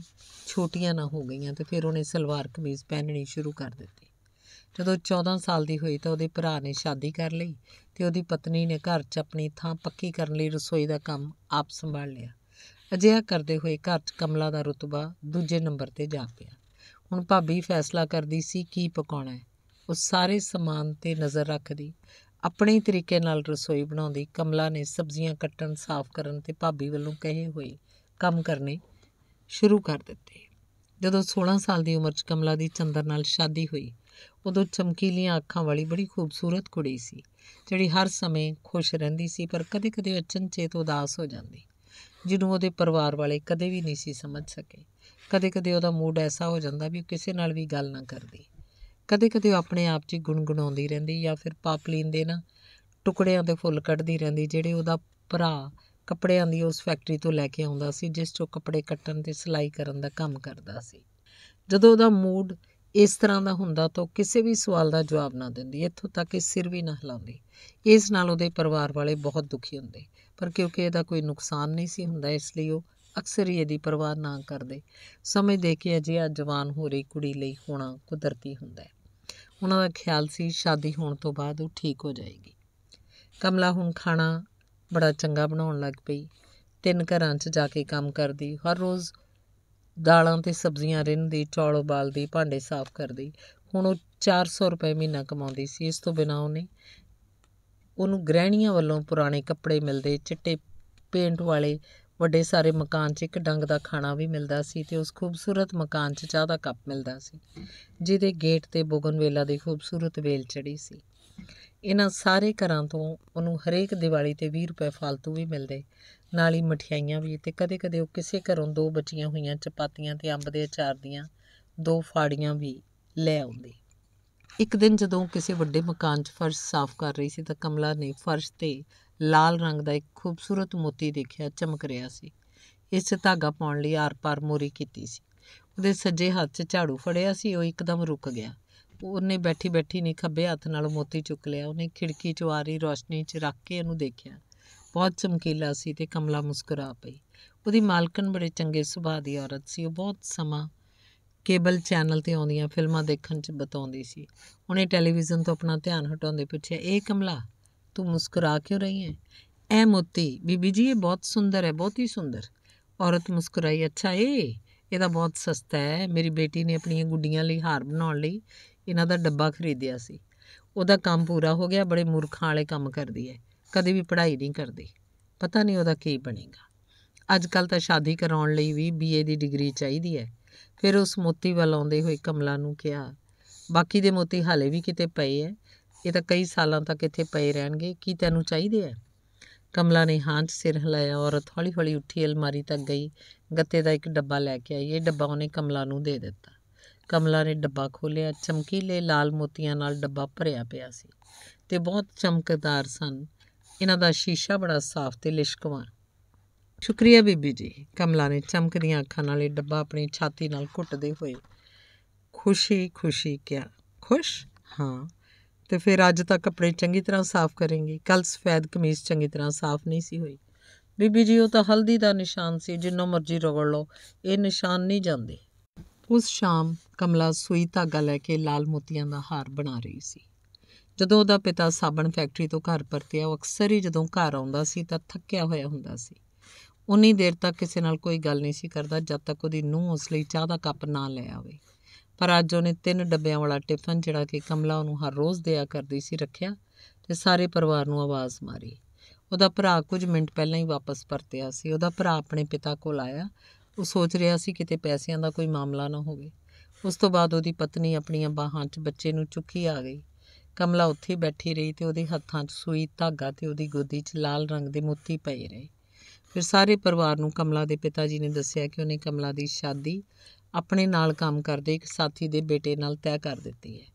ਛੋਟੀਆਂ ਨਾ ਹੋ ਗਈਆਂ ਤੇ ਫਿਰ ਉਹਨੇ ਸਲਵਾਰ ਕਮੀਜ਼ ਪਹਿਨਣੀ ਸ਼ੁਰੂ ਕਰ ਦਿੱਤੀ ਜਦੋਂ 14 ਸਾਲ ਦੀ ਹੋਈ ਤਾਂ ਉਹਦੇ ਭਰਾ ਨੇ ਸ਼ਾਦੀ ਕਰ ਲਈ ਤੇ ਉਹਦੀ ਪਤਨੀ ਨੇ ਘਰ 'ਚ ਆਪਣੀ ਥਾਂ ਪੱਕੀ ਕਰਨ ਲਈ ਰਸੋਈ ਦਾ ਕੰਮ ਆਪ ਸੰਭਾਲ ਲਿਆ ਅਜਿਹਾ ਕਰਦੇ ਹੋਏ ਘਰ 'ਚ ਕਮਲਾ ਦਾ ਰਤਬਾ ਦੂਜੇ ਨੰਬਰ ਤੇ ਜਾ ਪਿਆ ਹੁਣ ਭਾਬੀ ਫੈਸਲਾ ਕਰਦੀ ਸੀ ਕੀ ਪਕਾਉਣਾ ਹੈ ਉਹ ਸਾਰੇ ਸਮਾਨ ਤੇ ਨਜ਼ਰ ਰੱਖਦੀ ਆਪਣੇ ਤਰੀਕੇ ਨਾਲ ਰਸੋਈ ਬਣਾਉਂਦੀ ਕਮਲਾ ਨੇ ਸਬਜ਼ੀਆਂ ਕੱਟਣ ਸਾਫ਼ ਕਰਨ ਤੇ ਭਾਬੀ ਵੱਲੋਂ ਕਹੇ ਹੋਏ ਕੰਮ ਕਰਨੇ ਸ਼ੁਰੂ ਕਰ ਦਿੱਤੇ ਜਦੋਂ 16 ਸਾਲ ਦੀ ਉਮਰ 'ਚ ਕਮਲਾ ਦੀ ਚੰਦਰ ਨਾਲ ਸ਼ਾਦੀ ਹੋਈ ਉਦੋਂ ਚਮਕੀਲੀਆਂ ਅੱਖਾਂ ਵਾਲੀ ਬੜੀ ਖੂਬਸੂਰਤ ਕੁੜੀ ਸੀ ਜਿਹੜੀ ਹਰ ਸਮੇਂ ਖੁਸ਼ ਰਹਿੰਦੀ ਸੀ ਪਰ ਕਦੇ-ਕਦੇ ਅਚਨਚੇਤ ਉਦਾਸ ਹੋ ਜਾਂਦੀ ਜਿਹਨੂੰ ਉਹਦੇ ਪਰਿਵਾਰ ਵਾਲੇ ਕਦੇ ਵੀ ਨਹੀਂ ਸੀ ਸਮਝ ਸਕੇ ਕਦੇ-ਕਦੇ ਉਹਦਾ ਮੂਡ ਐਸਾ ਹੋ ਜਾਂਦਾ ਵੀ ਕਿਸੇ ਨਾਲ ਵੀ ਗੱਲ ਨਾ ਕਰਦੀ ਕਦੇ-ਕਦੇ ਉਹ ਆਪਣੇ ਆਪ 'ਚ ਗੁੰਗਣਾਉਂਦੀ ਰਹਿੰਦੀ ਜਾਂ ਫਿਰ ਪਾਪਲੀਨ ਦੇ ਨਾ ਟੁਕੜਿਆਂ ਦੇ ਫੁੱਲ ਕੱਢਦੀ ਰਹਿੰਦੀ ਜਿਹੜੇ ਉਹਦਾ ਭਰਾ ਕੱਪੜਿਆਂ ਦੀ ਉਸ ਫੈਕਟਰੀ ਤੋਂ ਲੈ ਕੇ ਆਉਂਦਾ ਸੀ ਜਿਸ 'ਚੋਂ ਕੱਪੜੇ ਕੱਟਣ ਤੇ ਸਿਲਾਈ ਕਰਨ ਦਾ ਕੰਮ ਕਰਦਾ ਸੀ ਜਦੋਂ ਉਹਦਾ ਮੂਡ ਇਸ ਤਰ੍ਹਾਂ ਦਾ ਹੁੰਦਾ ਤਾਂ ਕਿਸੇ ਵੀ ਸਵਾਲ ਦਾ ਜਵਾਬ ਨਾ ਦਿੰਦੀ ਇੱਥੋਂ ਤੱਕ ਕਿ ਸਿਰ ਵੀ ਨਾ ਹਿਲਾਉਂਦੀ ਇਸ ਨਾਲ ਉਹਦੇ ਪਰਿਵਾਰ ਵਾਲੇ ਬਹੁਤ ਦੁਖੀ ਹੁੰਦੇ ਪਰ ਕਿਉਂਕਿ ਇਹਦਾ ਕੋਈ ਨੁਕਸਾਨ ਨਹੀਂ ਸੀ ਹੁੰਦਾ ਇਸ ਲਈ ਉਹ ਅਕਸਰ ਹੀ ਇਹਦੀ ਪਰਵਾਹ ਨਾ ਕਰਦੇ ਸਮਝਦੇ ਕਿ ਅਜੇ ਆ ਜਵਾਨ ਹੋ ਰਹੀ ਕੁੜੀ ਲਈ ਹੋਣਾ ਕੁਦਰਤੀ ਹੁੰਦਾ ਹੈ ਉਹਨਾਂ ਦਾ ਖਿਆਲ ਸੀ ਸ਼ਾਦੀ ਹੋਣ ਤੋਂ ਬਾਅਦ ਉਹ ਠੀਕ ਹੋ ਜਾਏਗੀ ਕਮਲਾ ਹੁਣ ਖਾਣਾ ਬੜਾ ਚੰਗਾ ਬਣਾਉਣ ਲੱਗ ਪਈ ਤਿੰਨ ਘਰਾਂ 'ਚ ਜਾ ਕੇ ਕੰਮ ਕਰਦੀ ਹਰ ਰੋਜ਼ ਦਾਲਾਂ ਤੇ ਸਬਜ਼ੀਆਂ ਰਿੰਨਦੀ ਚੌਲ ਉਬਾਲਦੀ ਭਾਂਡੇ ਸਾਫ਼ ਕਰਦੀ ਹੁਣ ਉਹ 400 ਰੁਪਏ ਮਹੀਨਾ ਕਮਾਉਂਦੀ ਸੀ ਇਸ ਤੋਂ ਬਿਨਾ ਉਹਨੇ ਉਹਨੂੰ ਗ੍ਰਹਿਣੀਆਂ ਵੱਲੋਂ ਪੁਰਾਣੇ ਕੱਪੜੇ ਮਿਲਦੇ ਚਿੱਟੇ ਪੇਂਟ ਵਾਲੇ ਵੱਡੇ ਸਾਰੇ ਮਕਾਨ 'ਚ ਇੱਕ ਡੰਗ ਦਾ ਖਾਣਾ ਵੀ ਮਿਲਦਾ ਸੀ ਤੇ ਉਸ ਖੂਬਸੂਰਤ ਮਕਾਨ 'ਚ ਚਾਹ ਦਾ ਕੱਪ ਮਿਲਦਾ ਸੀ ਜਿਹਦੇ ਗੇਟ ਤੇ ਬੋਗਨਵੇਲਾ ਦੀ ਖੂਬਸੂਰਤ ਵੇਲ ਚੜੀ ਸੀ ਇਹਨਾਂ ਸਾਰੇ ਘਰਾਂ ਤੋਂ ਉਹਨੂੰ ਹਰੇਕ ਦੀਵਾਲੀ ਤੇ 20 ਰੁਪਏ ਫालतू ਵੀ ਮਿਲਦੇ ਨਾਲ ਹੀ ਮਠਿਆਈਆਂ ਵੀ ਤੇ ਕਦੇ-ਕਦੇ ਉਹ ਕਿਸੇ ਘਰੋਂ ਦੋ ਬਚੀਆਂ ਹੋਈਆਂ ਚਪਾਤੀਆਂ ਤੇ ਅੰਬ ਦੇ ਅਚਾਰ ਦੀਆਂ ਦੋ ਫਾੜੀਆਂ ਵੀ ਲੈ ਆਉਂਦੀ ਇੱਕ ਦਿਨ ਜਦੋਂ ਕਿਸੇ ਵੱਡੇ ਮਕਾਨ 'ਚ ਫਰਸ਼ ਸਾਫ਼ ਕਰ ਰਹੀ ਸੀ ਤਾਂ ਕਮਲਾ ਨੇ ਫਰਸ਼ ਤੇ ਲਾਲ ਰੰਗ ਦਾ ਇੱਕ ਖੂਬਸੂਰਤ ਮੋਤੀ ਦੇਖਿਆ ਚਮਕ ਰਿਹਾ ਸੀ ਇਸ 'ਚ ਧਾਗਾ ਪਾਉਣ ਲਈ ਆਰ-ਪਾਰ ਮੋਰੀ ਕੀਤੀ ਸੀ ਉਹਦੇ ਸੱਜੇ ਹੱਥ 'ਚ ਝਾੜੂ ਫੜਿਆ ਸੀ ਉਹ ਇੱਕਦਮ ਰੁਕ ਗਿਆ ਉਹਨੇ ਬੈਠੀ-ਬੈਠੀ ਨਹੀਂ ਖੱਬੇ ਹੱਥ ਨਾਲ ਮੋਤੀ ਚੁੱਕ ਲਿਆ ਉਹਨੇ ਖਿੜਕੀ 'ਚ ਆ ਰਹੀ ਰੋਸ਼ਨੀ 'ਚ ਰੱਖ ਕੇ ਉਹਨੂੰ ਦੇਖਿਆ ਬਹੁਤ ਚਮਕੀਲਾ ਸੀ ਤੇ ਕਮਲਾ ਮੁਸਕਰਾ ਪਈ ਉਹਦੀ ਮਾਲਕਣ ਬੜੇ ਚੰਗੇ ਸੁਭਾਅ ਦੀ ਔਰਤ ਸੀ ਉਹ ਬਹੁਤ ਸਮਾਂ ਕੇਬਲ ਚੈਨਲ ਤੇ ਆਉਂਦੀਆਂ ਫਿਲਮਾਂ ਦੇਖਣ 'ਚ ਬਤਾਉਂਦੀ ਸੀ ਉਹਨੇ ਟੈਲੀਵਿਜ਼ਨ ਤੋਂ ਆਪਣਾ ਧਿਆਨ ਹਟਾਉਂਦੇ ਪੁੱਛਿਆ ਇਹ ਕਮਲਾ ਤੂੰ ਮੁਸਕਰਾ ਕਿਉਂ ਰਹੀ ਹੈ ਐ ਮੋਤੀ ਬੀਬੀ ਜੀ ਇਹ ਬਹੁਤ ਸੁੰਦਰ ਹੈ ਬਹੁਤ ਹੀ ਸੁੰਦਰ ਔਰਤ ਮੁਸਕਰਾਈ ਅੱਛਾ ਏ ਇਹਦਾ ਬਹੁਤ ਸਸਤਾ ਹੈ ਮੇਰੀ ਬੇਟੀ ਨੇ ਆਪਣੀਆਂ ਗੁੱਡੀਆਂ ਲਈ ਹਾਰ ਬਣਾਉਣ ਲਈ ਇਹਨਾਂ ਦਾ ਡੱਬਾ ਖਰੀਦਿਆ ਸੀ ਉਹਦਾ ਕੰਮ ਪੂਰਾ ਹੋ ਗਿਆ ਬੜੇ ਮੂਰਖਾਂ ਵਾਲੇ ਕੰਮ ਕਰਦੀ ਹੈ ਕਦੇ ਵੀ ਪੜ੍ਹਾਈ ਨਹੀਂ ਕਰਦੀ ਪਤਾ ਨਹੀਂ ਉਹਦਾ ਕੀ ਬਣੇਗਾ ਅੱਜ ਕੱਲ ਤਾਂ ਸ਼ਾਦੀ ਕਰਾਉਣ ਲਈ ਵੀ ਬੀਏ ਦੀ ਡਿਗਰੀ ਚਾਹੀਦੀ ਹੈ ਫਿਰ ਉਸ ਮੋਤੀ ਵੱਲ ਆਉਂਦੇ ਹੋਏ ਕਮਲਾ ਨੂੰ ਕਿਹਾ ਬਾਕੀ ਦੇ ਮੋਤੀ ਹਾਲੇ ਵੀ ਕਿਤੇ ਪਏ ਐ ਇਹ ਤਾਂ ਕਈ ਸਾਲਾਂ ਤੱਕ ਇੱਥੇ ਪਏ ਰਹਿਣਗੇ ਕੀ ਤੈਨੂੰ ਚਾਹੀਦੇ ਆ ਕਮਲਾ ਨੇ ਹਾਂ 'ਚ ਸਿਰ ਹਿਲਾਇਆ ਔਰ ਥੋੜੀ ਹੌਲੀ ਉੱਠੀ ਅਲਮਾਰੀ ਤੱਕ ਗਈ ਗੱਤੇ ਦਾ ਇੱਕ ਡੱਬਾ ਲੈ ਕੇ ਆਈ ਇਹ ਡੱਬਾ ਉਹਨੇ ਕਮਲਾ ਨੂੰ ਦੇ ਦਿੱਤਾ ਕਮਲਾ ਨੇ ਡੱਬਾ ਖੋਲਿਆ ਚਮਕੀਲੇ ਲਾਲ ਮੋਤੀਆਂ ਨਾਲ ਡੱਬਾ ਭਰਿਆ ਪਿਆ ਸੀ ਤੇ ਬਹੁਤ ਚਮਕਦਾਰ ਸਨ ਇਹਨਾਂ ਦਾ ਸ਼ੀਸ਼ਾ ਬੜਾ ਸਾਫ਼ ਤੇ ਲਿਸ਼ਕਵਾਂ ਸ਼ੁਕਰੀਆ ਬੀਬੀ ਜੀ ਕਮਲਾ ਨੇ ਚਮਕਦੀਆਂ ਅੱਖਾਂ ਨਾਲ ਇਹ ਡੱਬਾ ਆਪਣੀ ਛਾਤੀ ਨਾਲ ਘੁੱਟਦੇ ਹੋਏ ਖੁਸ਼ੀ ਖੁਸ਼ੀ ਕਿਆ ਖੁਸ਼ ਹਾਂ ਤੇ ਫਿਰ ਅੱਜ ਤੱਕ ਕੱਪੜੇ ਚੰਗੀ ਤਰ੍ਹਾਂ ਸਾਫ਼ ਕਰੇਂਗੀ ਕੱਲ ਸਫੈਦ ਕਮੀਜ਼ ਚੰਗੀ ਤਰ੍ਹਾਂ ਸਾਫ਼ ਨਹੀਂ ਸੀ ਹੋਈ ਬੀਬੀ ਜੀ ਉਹ ਤਾਂ ਹਲਦੀ ਦਾ ਨਿਸ਼ਾਨ ਸੀ ਜਿੰਨਾ ਮਰਜ਼ੀ ਰਗੜ ਲਓ ਇਹ ਨਿਸ਼ਾਨ ਨਹੀਂ ਜਾਂਦੇ ਉਸ ਸ਼ਾਮ ਕਮਲਾ ਸੂਈ ਧਾਗਾ ਲੈ ਕੇ ਲਾਲ ਮੋਤੀਆਂ ਦਾ ਹਾਰ ਬਣਾ ਰਹੀ ਸੀ ਜਦੋਂ ਉਹਦਾ ਪਿਤਾ ਸਾਬਣ ਫੈਕਟਰੀ ਤੋਂ ਘਰ ਪਰਤਿਆ ਉਹ ਅਕਸਰ ਹੀ ਜਦੋਂ ਘਰ ਆਉਂਦਾ ਸੀ ਤਾਂ ਥੱਕਿਆ ਹੋਇਆ ਹੁੰਦਾ ਸੀ ਉਨੀ ਦੇਰ ਤੱਕ ਕਿਸੇ ਨਾਲ ਕੋਈ ਗੱਲ ਨਹੀਂ ਸੀ ਕਰਦਾ ਜਦ ਤੱਕ ਉਹਦੀ ਨੂੰਹ ਉਸ ਲਈ ਚਾਹ ਦਾ ਕੱਪ ਨਾ ਲੈ ਆਵੇ ਪਰ ਅੱਜ ਉਹਨੇ ਤਿੰਨ ਡੱਬਿਆਂ ਵਾਲਾ ਟਿਫਨ ਜਿਹੜਾ ਕਿ ਕਮਲਾ ਉਹਨੂੰ ਹਰ ਰੋਜ਼ ਦਿਆ ਕਰਦੀ ਸੀ ਰੱਖਿਆ ਤੇ ਸਾਰੇ ਪਰਿਵਾਰ ਨੂੰ ਆਵਾਜ਼ ਮਾਰੀ ਉਹਦਾ ਭਰਾ ਕੁਝ ਮਿੰਟ ਪਹਿਲਾਂ ਹੀ ਵਾਪਸ ਪਰਤਿਆ ਸੀ ਉਹਦਾ ਭਰਾ ਆਪਣੇ ਪਿਤਾ ਕੋਲ ਆਇਆ ਉਹ ਸੋਚ ਰਿਹਾ ਸੀ ਕਿਤੇ ਪੈਸਿਆਂ ਦਾ ਕੋਈ ਮਾਮਲਾ ਨਾ ਹੋਵੇ ਉਸ ਤੋਂ ਬਾਅਦ ਉਹਦੀ ਪਤਨੀ ਆਪਣੀਆਂ ਬਾਹਾਂ 'ਚ ਬੱਚੇ ਨੂੰ ਚੁੱਕੀ ਆ ਗਈ ਕਮਲਾ ਉੱਥੇ ਬੈਠੀ ਰਹੀ ਤੇ ਉਹਦੇ ਹੱਥਾਂ 'ਚ ਸੂਈ ਧਾਗਾ ਤੇ ਉਹਦੀ ਗੋਦੀ 'ਚ ਲਾਲ ਰੰਗ ਦੇ ਮੋਤੀ ਪਏ ਰਹੇ ਫਿਰ ਸਾਰੇ ਪਰਿਵਾਰ ਨੂੰ ਕਮਲਾ ਦੇ ਪਿਤਾ ਜੀ ਨੇ ਦੱਸਿਆ ਕਿ ਉਹਨੇ ਕਮਲਾ ਦੀ ਸ਼ਾਦੀ ਆਪਣੇ ਨਾਲ ਕੰਮ ਕਰਦੇ ਇੱਕ ਸਾਥੀ ਦੇ ਬੇਟੇ ਨਾਲ ਤੈਅ ਕਰ ਦਿੱਤੀ ਹੈ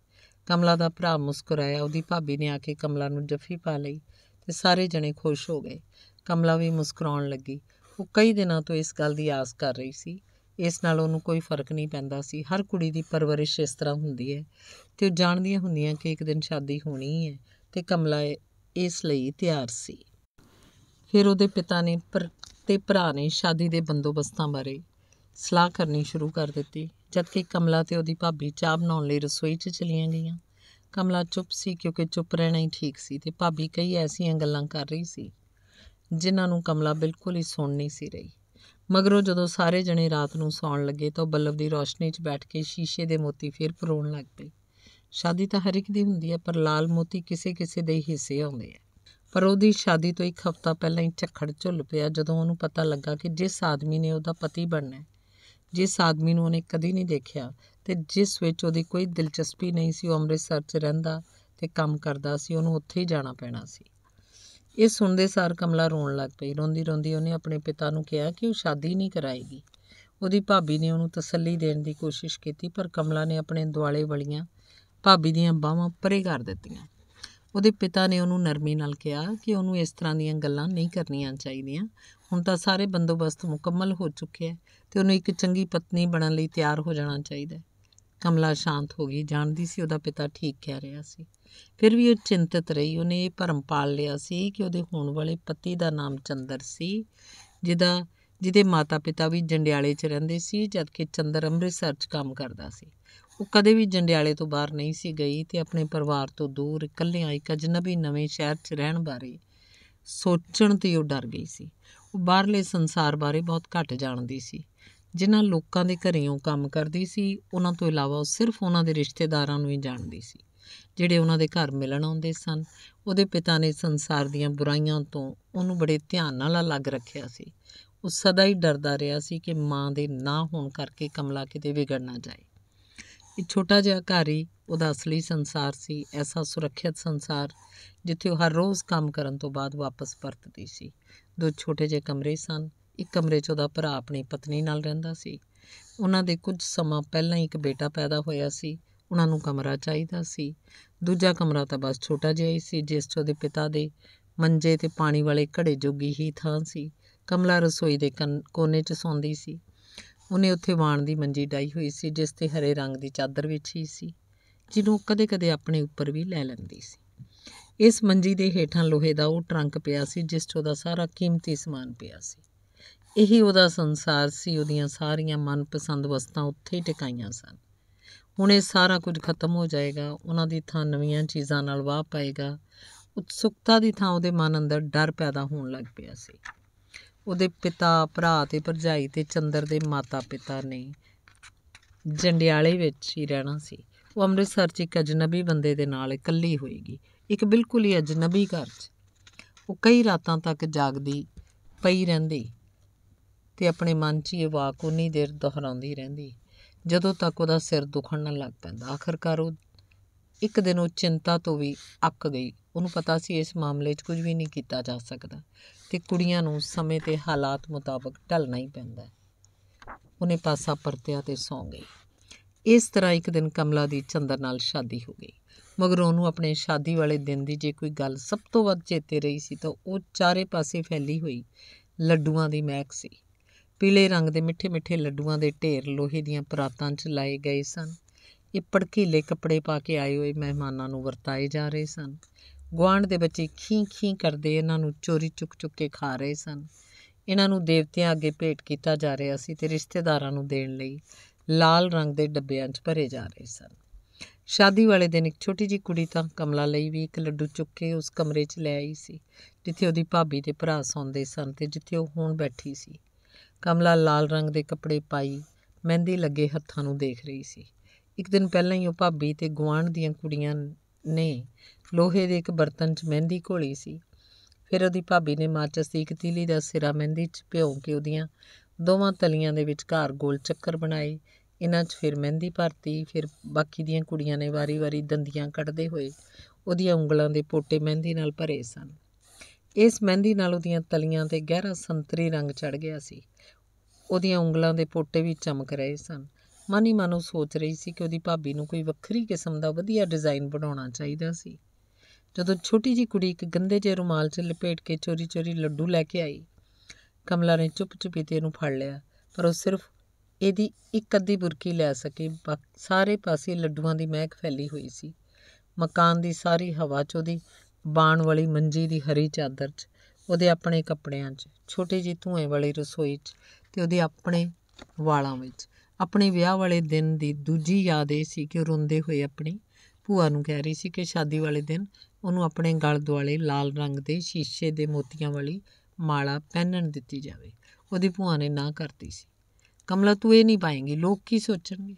ਕਮਲਾ ਦਾ ਭਰਾ ਮੁਸਕਰਾਇਆ ਉਹਦੀ ਭਾਬੀ ਨੇ ਆ ਕੇ ਕਮਲਾ ਨੂੰ ਜੱਫੀ ਪਾ ਲਈ ਤੇ ਸਾਰੇ ਜਣੇ ਖੁਸ਼ ਹੋ ਗਏ ਕਮਲਾ ਵੀ ਮੁਸਕਰਾਉਣ ਲੱਗੀ ਉਹ ਕਈ ਦਿਨਾਂ ਤੋਂ ਇਸ ਗੱਲ ਦੀ ਆਸ ਕਰ ਰਹੀ ਸੀ ਇਸ ਨਾਲ ਉਹਨੂੰ ਕੋਈ ਫਰਕ ਨਹੀਂ ਪੈਂਦਾ ਸੀ ਹਰ ਕੁੜੀ ਦੀ ਪਰਵਰਿਸ਼ ਇਸ ਤਰ੍ਹਾਂ ਹੁੰਦੀ ਹੈ ਤੇ ਉਹ ਜਾਣਦੀਆਂ ਹੁੰਦੀਆਂ ਕਿ ਇੱਕ ਦਿਨ ਸ਼ਾਦੀ ਹੋਣੀ ਹੈ ਤੇ ਕਮਲਾ ਇਸ ਲਈ ਤਿਆਰ ਸੀ ਫਿਰ ਉਹਦੇ ਪਿਤਾ ਨੇ ਤੇ ਭਰਾ ਨੇ ਸ਼ਾਦੀ ਦੇ ਬੰਦੋਬਸਤਾਂ ਬਾਰੇ ਸਲਾਹ ਕਰਨੀ ਸ਼ੁਰੂ ਕਰ ਦਿੱਤੀ ਜਦਕਿ ਕਮਲਾ ਤੇ ਉਹਦੀ ਭਾਬੀ ਚਾਹ ਬਣਾਉਣ ਲਈ ਰਸੋਈ 'ਚ ਚਲੀਆਂ ਗਈਆਂ ਕਮਲਾ ਚੁੱਪ ਸੀ ਕਿਉਂਕਿ ਚੁੱਪ ਰਹਿਣਾ ਹੀ ਠੀਕ ਸੀ ਤੇ ਭਾਬੀ ਕਈ ਐਸੀਆਂ ਗੱਲਾਂ ਕਰ ਰਹੀ ਸੀ ਜਿਨ੍ਹਾਂ ਨੂੰ ਕਮਲਾ ਬਿਲਕੁਲ ਹੀ ਸੁਣ ਨਹੀਂ ਸੀ ਰਹੀ ਮਗਰੋਂ ਜਦੋਂ ਸਾਰੇ ਜਣੇ ਰਾਤ ਨੂੰ ਸੌਣ ਲੱਗੇ ਤਾਂ ਬੱਲਬ ਦੀ ਰੋਸ਼ਨੀ 'ਚ ਬੈਠ ਕੇ ਸ਼ੀਸ਼ੇ ਦੇ ਮੋਤੀ ਫੇਰ ਪਰੋਣ ਲੱਗ ਪਏ ਸ਼ਾਦੀ ਤਾਂ ਹਰ ਇੱਕ ਦੀ ਹੁੰਦੀ ਹੈ ਪਰ ਲਾਲ ਮੋਤੀ ਕਿਸੇ ਕਿਸੇ ਦੇ ਹਿੱਸੇ ਆਉਂਦੇ ਆ ਪਰ ਉਹਦੀ ਸ਼ਾਦੀ ਤੋਂ ਇੱਕ ਹਫ਼ਤਾ ਪਹਿਲਾਂ ਹੀ ਝੱਖੜ ਝੁੱਲ ਪਿਆ ਜਦੋਂ ਉਹਨੂੰ ਪਤਾ ਲੱਗਾ ਕਿ ਜਿਸ ਆਦਮੀ ਨੇ ਉਹਦਾ ਪਤੀ ਬਣਨਾ ਹੈ ਜਿਸ ਆਦਮੀ ਨੂੰ ਉਹਨੇ ਕਦੀ ਨਹੀਂ ਦੇਖਿਆ ਤੇ ਜਿਸ ਵਿੱਚ ਉਹਦੀ ਕੋਈ ਦਿਲਚਸਪੀ ਨਹੀਂ ਸੀ ਉਹ ਅੰਮ੍ਰਿਤਸਰ 'ਚ ਰਹਿੰਦਾ ਤੇ ਕੰਮ ਕਰਦਾ ਸੀ ਉਹਨੂੰ ਉੱਥੇ ਹੀ ਜਾਣਾ ਪੈਣਾ ਸੀ ਇਹ ਸੁਣਦੇ ਸਾਰ ਕਮਲਾ ਰੋਣ ਲੱਗ ਪਈ ਰੋਂਦੀ ਰੋਂਦੀ ਉਹਨੇ ਆਪਣੇ ਪਿਤਾ ਨੂੰ ਕਿਹਾ ਕਿ ਉਹ ਸ਼ਾਦੀ ਨਹੀਂ ਕਰਾਏਗੀ ਉਹਦੀ ਭਾਬੀ ਨੇ ਉਹਨੂੰ ਤਸੱਲੀ ਦੇਣ ਦੀ ਕੋਸ਼ਿਸ਼ ਕੀਤੀ ਪਰ ਕਮਲਾ ਨੇ ਆਪਣੇ ਦੁਆਲੇ ਵਲੀਆਂ ਭਾਬੀ ਦੀਆਂ ਬਾਹਾਂ ਪਰੇ ਕਰ ਦਿੱਤੀਆਂ ਉਹਦੇ ਪਿਤਾ ਨੇ ਉਹਨੂੰ ਨਰਮੀ ਨਾਲ ਕਿਹਾ ਕਿ ਉਹਨੂੰ ਇਸ ਤਰ੍ਹਾਂ ਦੀਆਂ ਗੱਲਾਂ ਨਹੀਂ ਕਰਨੀਆਂ ਚਾਹੀਦੀਆਂ ਹੁਣ ਤਾਂ ਸਾਰੇ ਬੰਦੋਬਸਤ ਮੁਕੰਮਲ ਹੋ ਚੁੱਕੇ ਹੈ ਤੇ ਉਹਨੂੰ ਇੱਕ ਚੰਗੀ ਪਤਨੀ ਬਣਨ ਲਈ ਤਿਆਰ ਹੋ ਜਾਣਾ ਚਾਹੀਦਾ ਹੈ ਕਮਲਾ ਸ਼ਾਂਤ ਹੋ ਗਈ ਜਾਣਦੀ ਸੀ ਉਹਦਾ ਪਿਤਾ ਠੀਕ ਕਹਿ ਰਿਹਾ ਸੀ ਫਿਰ ਵੀ ਉਹ ਚਿੰਤਤ ਰਹੀ ਉਹਨੇ ਇਹ ਭਰਮ ਪਾਲ ਲਿਆ ਸੀ ਕਿ ਉਹਦੇ ਹੋਣ ਵਾਲੇ ਪਤੀ ਦਾ ਨਾਮ ਚੰਦਰ ਸੀ ਜਿਹਦਾ ਜਿਹਦੇ ਮਾਤਾ-ਪਿਤਾ ਵੀ ਜੰਡਿਆਲੇ 'ਚ ਰਹਿੰਦੇ ਸੀ ਜਦਕਿ ਚੰਦਰ ਅੰਮ੍ਰਿਤਸਰ 'ਚ ਕੰਮ ਕਰਦਾ ਸੀ ਉਹ ਕਦੇ ਵੀ ਜੰਡਿਆਲੇ ਤੋਂ ਬਾਹਰ ਨਹੀਂ ਸੀ ਗਈ ਤੇ ਆਪਣੇ ਪਰਿਵਾਰ ਤੋਂ ਦੂਰ ਇਕੱਲਿਆਂ ਇੱਕ ਅਜਨਬੀ ਨਵੇਂ ਸ਼ਹਿਰ 'ਚ ਰਹਿਣ ਬਾਰੇ ਸੋਚਣ ਤੇ ਉਹ ਡਰ ਗਈ ਸੀ ਉਹ ਬਾਹਰਲੇ ਸੰਸਾਰ ਬਾਰੇ ਬਹੁਤ ਘੱਟ ਜਾਣਦੀ ਸੀ ਜਿਨ੍ਹਾਂ ਲੋਕਾਂ ਦੇ ਘਰੇ ਉਹ ਕੰਮ ਕਰਦੀ ਸੀ ਉਹਨਾਂ ਤੋਂ ਇਲਾਵਾ ਉਹ ਸਿਰਫ ਉਹਨਾਂ ਦੇ ਰਿਸ਼ਤੇਦਾਰਾਂ ਨੂੰ ਹੀ ਜਾਣਦੀ ਸੀ ਜਿਹੜੇ ਉਹਨਾਂ ਦੇ ਘਰ ਮਿਲਣ ਆਉਂਦੇ ਸਨ ਉਹਦੇ ਪਿਤਾ ਨੇ ਸੰਸਾਰ ਦੀਆਂ ਬੁਰਾਈਆਂ ਤੋਂ ਉਹਨੂੰ ਬੜੇ ਧਿਆਨ ਨਾਲ ਅਲੱਗ ਰੱਖਿਆ ਸੀ ਉਹ ਸਦਾ ਹੀ ਡਰਦਾ ਰਿਹਾ ਸੀ ਕਿ ਮਾਂ ਦੇ ਨਾ ਹੋਣ ਕਰਕੇ ਕਮਲਾ ਕਿਤੇ ਵਿਗੜ ਨਾ ਜਾਏ ਇਹ ਛੋਟਾ ਜਿਹਾ ਘਰ ਹੀ ਉਹਦਾ ਅਸਲੀ ਸੰਸਾਰ ਸੀ ਐਸਾ ਸੁਰੱਖਿਅਤ ਸੰਸਾਰ ਜਿੱਥੇ ਉਹ ਹਰ ਰੋਜ਼ ਕੰਮ ਕਰਨ ਤੋਂ ਬਾਅਦ ਵਾਪਸ ਪਰਤਦੀ ਸੀ ਦੋ ਛੋਟੇ ਜਿਹੇ ਕਮਰੇ ਸਨ ਇੱਕ ਕਮਰੇ 'ਚ ਉਹਦਾ ਭਰਾ ਆਪਣੀ ਪਤਨੀ ਨਾਲ ਰਹਿੰਦਾ ਸੀ ਉਹਨਾਂ ਦੇ ਕੁਝ ਸਮਾਂ ਪਹਿਲਾਂ ਹੀ ਇੱਕ ਬੇਟਾ ਪੈਦਾ ਹੋਇਆ ਸੀ ਉਹਨਾਂ ਨੂੰ ਕਮਰਾ ਚਾਹੀਦਾ ਸੀ ਦੂਜਾ ਕਮਰਾ ਤਾਂ ਬਸ ਛੋਟਾ ਜਿਹਾ ਹੀ ਸੀ ਜਿਸ 'ਚ ਉਹਦੇ ਪਿਤਾ ਦੇ ਮੰਜੇ ਤੇ ਪਾਣੀ ਵਾਲੇ ਘੜੇ ਜੋਗੀ ਹੀ ਥਾਂ ਸੀ ਕਮਲਾ ਰਸੋਈ ਦੇ ਕੋਨੇ 'ਚ ਸੌਂਦੀ ਸੀ ਉਹਨੇ ਉੱਥੇ ਵਾਣ ਦੀ ਮੰਜੀ ਡਾਈ ਹੋਈ ਸੀ ਜਿਸ ਤੇ ਹਰੇ ਰੰਗ ਦੀ ਚਾਦਰ ਵਿਛੀ ਸੀ ਜਿਹਨੂੰ ਕਦੇ-ਕਦੇ ਆਪਣੇ ਉੱਪਰ ਵੀ ਲੈ ਲੈਂਦੀ ਸੀ ਇਸ ਮੰਜੀ ਦੇ ਹੇਠਾਂ ਲੋਹੇ ਦਾ ਉਹ ਟਰੰਕ ਪਿਆ ਸੀ ਜਿਸ 'ਚ ਉਹਦਾ ਸਾਰਾ ਕੀਮਤੀ ਸਮਾਨ ਪਿਆ ਸੀ ਇਹੀ ਉਹਦਾ ਸੰਸਾਰ ਸੀ ਉਹਦੀਆਂ ਸਾਰੀਆਂ ਮਨਪਸੰਦ ਵਸਤਾਂ ਉੱਥੇ ਹੀ ਟਿਕਾਈਆਂ ਸਨ ਹੁਣ ਇਹ ਸਾਰਾ ਕੁਝ ਖਤਮ ਹੋ ਜਾਏਗਾ ਉਹਨਾਂ ਦੀ ਥਾਂ ਨਵੀਆਂ ਚੀਜ਼ਾਂ ਨਾਲ ਵਾਹ ਪਾਏਗਾ ਉਤਸੁਕਤਾ ਦੀ ਥਾਂ ਉਹਦੇ ਮਨ ਅੰਦਰ ਡਰ ਪੈਦਾ ਹੋਣ ਲੱਗ ਪਿਆ ਸੀ ਉਹਦੇ ਪਿਤਾ ਭਰਾ ਤੇ ਭਰਜਾਈ ਤੇ ਚੰਦਰ ਦੇ ਮਾਤਾ-ਪਿਤਾ ਨੇ ਜੰਡਿਆਲੇ ਵਿੱਚ ਹੀ ਰਹਿਣਾ ਸੀ ਉਹ ਅੰਮ੍ਰਿਤਸਰ 'ਚ ਇੱਕ ਅਜਨਬੀ ਬੰਦੇ ਦੇ ਨਾਲ ਇਕੱਲੀ ਹੋਏਗੀ ਇੱਕ ਬਿਲਕੁਲ ਹੀ ਅਜਨਬੀ ਘਰ 'ਚ ਉਹ ਕਈ ਰਾਤਾਂ ਤੱਕ ਜਾਗਦੀ ਪਈ ਰਹਿੰਦੀ ਤੇ ਆਪਣੇ ਮਨ 'ਚ ਇਹ ਵਾਕ ਉਨੀ ਦੇਰ ਦੁਹਰਾਉਂਦੀ ਰਹਿੰਦੀ ਜਦੋਂ ਤੱਕ ਉਹਦਾ ਸਿਰ ਦੁਖਣ ਨਾ ਲੱਗ ਪੈਂਦਾ ਆਖਰਕਾਰ ਉਹ ਇੱਕ ਦਿਨ ਉਹ ਚਿੰਤਾ ਤੋਂ ਵੀ ਅੱਕ ਗਈ ਉਹਨੂੰ ਪਤਾ ਸੀ ਇਸ ਮਾਮਲੇ 'ਚ ਕੁਝ ਵੀ ਨਹੀਂ ਕੀਤਾ ਜਾ ਸਕਦਾ ਤੇ ਕੁੜੀਆਂ ਨੂੰ ਸਮੇਂ ਤੇ ਹਾਲਾਤ ਮੁਤਾਬਕ ਢਲਣਾ ਹੀ ਪੈਂਦਾ ਉਹਨੇ ਪਾਸਾ ਪਰਤਿਆ ਤੇ ਸੌਂ ਗਈ ਇਸ ਤਰ੍ਹਾਂ ਇੱਕ ਦਿਨ ਕਮਲਾ ਦੀ ਚੰਦਰ ਨਾਲ ਸ਼ਾਦੀ ਹੋ ਗਈ ਮਗਰ ਉਹਨੂੰ ਆਪਣੇ ਸ਼ਾਦੀ ਵਾਲੇ ਦਿਨ ਦੀ ਜੇ ਕੋਈ ਗੱਲ ਸਭ ਤੋਂ ਵੱਧ ਚੇਤੇ ਰਹੀ ਸੀ ਤਾਂ ਉਹ ਚਾਰੇ ਪਾਸੇ ਫੈਲੀ ਹੋਈ ਲੱਡੂਆਂ ਦੀ ਮਹਿਕ ਸੀ ਪੀਲੇ ਰੰਗ ਦੇ ਮਿੱਠੇ-ਮਿੱਠੇ ਲੱਡੂਆਂ ਦੇ ਢੇਰ ਲੋਹੇ ਦੀਆਂ ਪਰਾਤਾਂ 'ਚ ਲਾਏ ਗਏ ਸਨ। ਇਹ ਪੜਕੀਲੇ ਕੱਪੜੇ ਪਾ ਕੇ ਆਏ ਹੋਏ ਮਹਿਮਾਨਾਂ ਨੂੰ ਵਰਤਾਏ ਜਾ ਰਹੇ ਸਨ। ਗਵਾਂਡ ਦੇ ਬੱਚੇ ਖੀਂ-ਖੀਂ ਕਰਦੇ ਇਹਨਾਂ ਨੂੰ ਚੋਰੀ ਚੁੱਕ-ਚੁੱਕ ਕੇ ਖਾ ਰਹੇ ਸਨ। ਇਹਨਾਂ ਨੂੰ ਦੇਵਤਿਆਂ ਅੱਗੇ ਭੇਟ ਕੀਤਾ ਜਾ ਰਿਹਾ ਸੀ ਤੇ ਰਿਸ਼ਤੇਦਾਰਾਂ ਨੂੰ ਦੇਣ ਲਈ ਲਾਲ ਰੰਗ ਦੇ ਡੱਬਿਆਂ 'ਚ ਭਰੇ ਜਾ ਰਹੇ ਸਨ। ਸ਼ਾਦੀ ਵਾਲੇ ਦਿਨ ਇੱਕ ਛੋਟੀ ਜੀ ਕੁੜੀ ਤਾਂ ਕਮਲਾ ਲਈ ਵੀ ਇੱਕ ਲੱਡੂ ਚੁੱਕ ਕੇ ਉਸ ਕਮਰੇ 'ਚ ਲੈ ਆਈ ਸੀ ਜਿੱਥੇ ਉਹਦੀ ਭਾਬੀ ਤੇ ਭਰਾ ਸੌਂਦੇ ਸਨ ਤੇ ਜਿੱਥੇ ਉਹ ਹੁਣ ਬੈਠੀ ਸੀ। ਕਮਲਾ ਲਾਲ ਰੰਗ ਦੇ ਕੱਪੜੇ ਪਾਈ ਮਹਿੰਦੀ ਲੱਗੇ ਹੱਥਾਂ ਨੂੰ ਦੇਖ ਰਹੀ ਸੀ ਇੱਕ ਦਿਨ ਪਹਿਲਾਂ ਹੀ ਉਹ ਭਾਬੀ ਤੇ ਗਵਾਂਡ ਦੀਆਂ ਕੁੜੀਆਂ ਨੇ ਲੋਹੇ ਦੇ ਇੱਕ ਬਰਤਨ 'ਚ ਮਹਿੰਦੀ ਘੋਲੀ ਸੀ ਫਿਰ ਉਹਦੀ ਭਾਬੀ ਨੇ ਮਾਚਸ ਦੀ ਇੱਕ ਤੀਲੀ ਦਾ ਸਿਰਾ ਮਹਿੰਦੀ 'ਚ ਭਿਓ ਕੇ ਉਹਦੀਆਂ ਦੋਵਾਂ ਤਲੀਆਂ ਦੇ ਵਿਚਕਾਰ ਗੋਲ ਚੱਕਰ ਬਣਾਏ ਇਹਨਾਂ 'ਚ ਫਿਰ ਮਹਿੰਦੀ ਭਰਤੀ ਫਿਰ ਬਾਕੀ ਦੀਆਂ ਕੁੜੀਆਂ ਨੇ ਵਾਰੀ-ਵਾਰੀ ਦੰਦੀਆਂ ਕੱਢਦੇ ਹੋਏ ਉਹਦੀਆਂ ਉਂਗਲਾਂ ਦੇ ਪੋਟੇ ਮਹਿੰਦੀ ਨਾਲ ਭਰੇ ਸਨ ਇਸ ਮਹਿੰਦੀ ਨਾਲ ਉਹਦੀਆਂ ਤਲੀਆਂ ਤੇ ਗਹਿਰਾ ਸੰਤਰੀ ਰੰਗ ਚੜ ਗਿਆ ਸੀ ਉਹਦੀਆਂ ਉਂਗਲਾਂ ਦੇ ਪੋਟੇ ਵੀ ਚਮਕ ਰਹੇ ਸਨ ਮਨੀ ਮਨੂ ਮਨ ਉਹ ਸੋਚ ਰਹੀ ਸੀ ਕਿ ਉਹਦੀ ਭਾਬੀ ਨੂੰ ਕੋਈ ਵੱਖਰੀ ਕਿਸਮ ਦਾ ਵਧੀਆ ਡਿਜ਼ਾਈਨ ਬਣਾਉਣਾ ਚਾਹੀਦਾ ਸੀ ਜਦੋਂ ਛੋਟੀ ਜੀ ਕੁੜੀ ਇੱਕ ਗੰਦੇ ਜਿਹੇ ਰੁਮਾਲ 'ਚ ਲਪੇਟ ਕੇ ਚੋਰੀ-ਚੋਰੀ ਲੱਡੂ ਲੈ ਕੇ ਆਈ ਕਮਲਾ ਨੇ ਚੁੱਪ-ਚੁਪੀ ਤੇ ਇਹਨੂੰ ਫੜ ਲਿਆ ਪਰ ਉਹ ਸਿਰਫ ਇਹਦੀ ਇੱਕ ਅੱਧੀ ਬੁਰਕੀ ਲੈ ਸਕੀ ਸਾਰੇ ਪਾਸੇ ਲੱਡੂਆਂ ਦੀ ਮਹਿਕ ਫੈਲੀ ਹੋਈ ਸੀ ਮਕਾਨ ਦੀ ਸਾਰੀ ਹਵਾ 'ਚ ਉਹਦੀ ਬਾਣ ਵਾਲੀ ਮੰਜੀ ਦੀ ਹਰੀ ਚਾਦਰ 'ਚ ਉਹਦੇ ਆਪਣੇ ਕੱਪੜਿਆਂ 'ਚ ਛੋਟੀ ਜੀ ਧੂਏ ਵਾਲੀ ਰਸੋਈ 'ਚ ਤੇ ਉਹਦੇ ਆਪਣੇ ਵਾਲਾਂ ਵਿੱਚ ਆਪਣੇ ਵਿਆਹ ਵਾਲੇ ਦਿਨ ਦੀ ਦੂਜੀ ਯਾਦ ਇਹ ਸੀ ਕਿ ਰੋਂਦੇ ਹੋਏ ਆਪਣੀ ਭੂਆ ਨੂੰ ਕਹਿ ਰਹੀ ਸੀ ਕਿ ਸ਼ਾਦੀ ਵਾਲੇ ਦਿਨ ਉਹਨੂੰ ਆਪਣੇ ਗਲ ਦੁਆਲੇ ਲਾਲ ਰੰਗ ਦੇ ਸ਼ੀਸ਼ੇ ਦੇ ਮੋਤੀਆਂ ਵਾਲੀ ਮਾਲਾ ਪਹਿਨਣ ਦਿੱਤੀ ਜਾਵੇ ਉਹਦੀ ਭੂਆ ਨੇ ਨਾ ਕਰਤੀ ਸੀ ਕਮਲਾ ਤੂੰ ਇਹ ਨਹੀਂ ਪਾਏਂਗੀ ਲੋਕ ਕੀ ਸੋਚਣਗੇ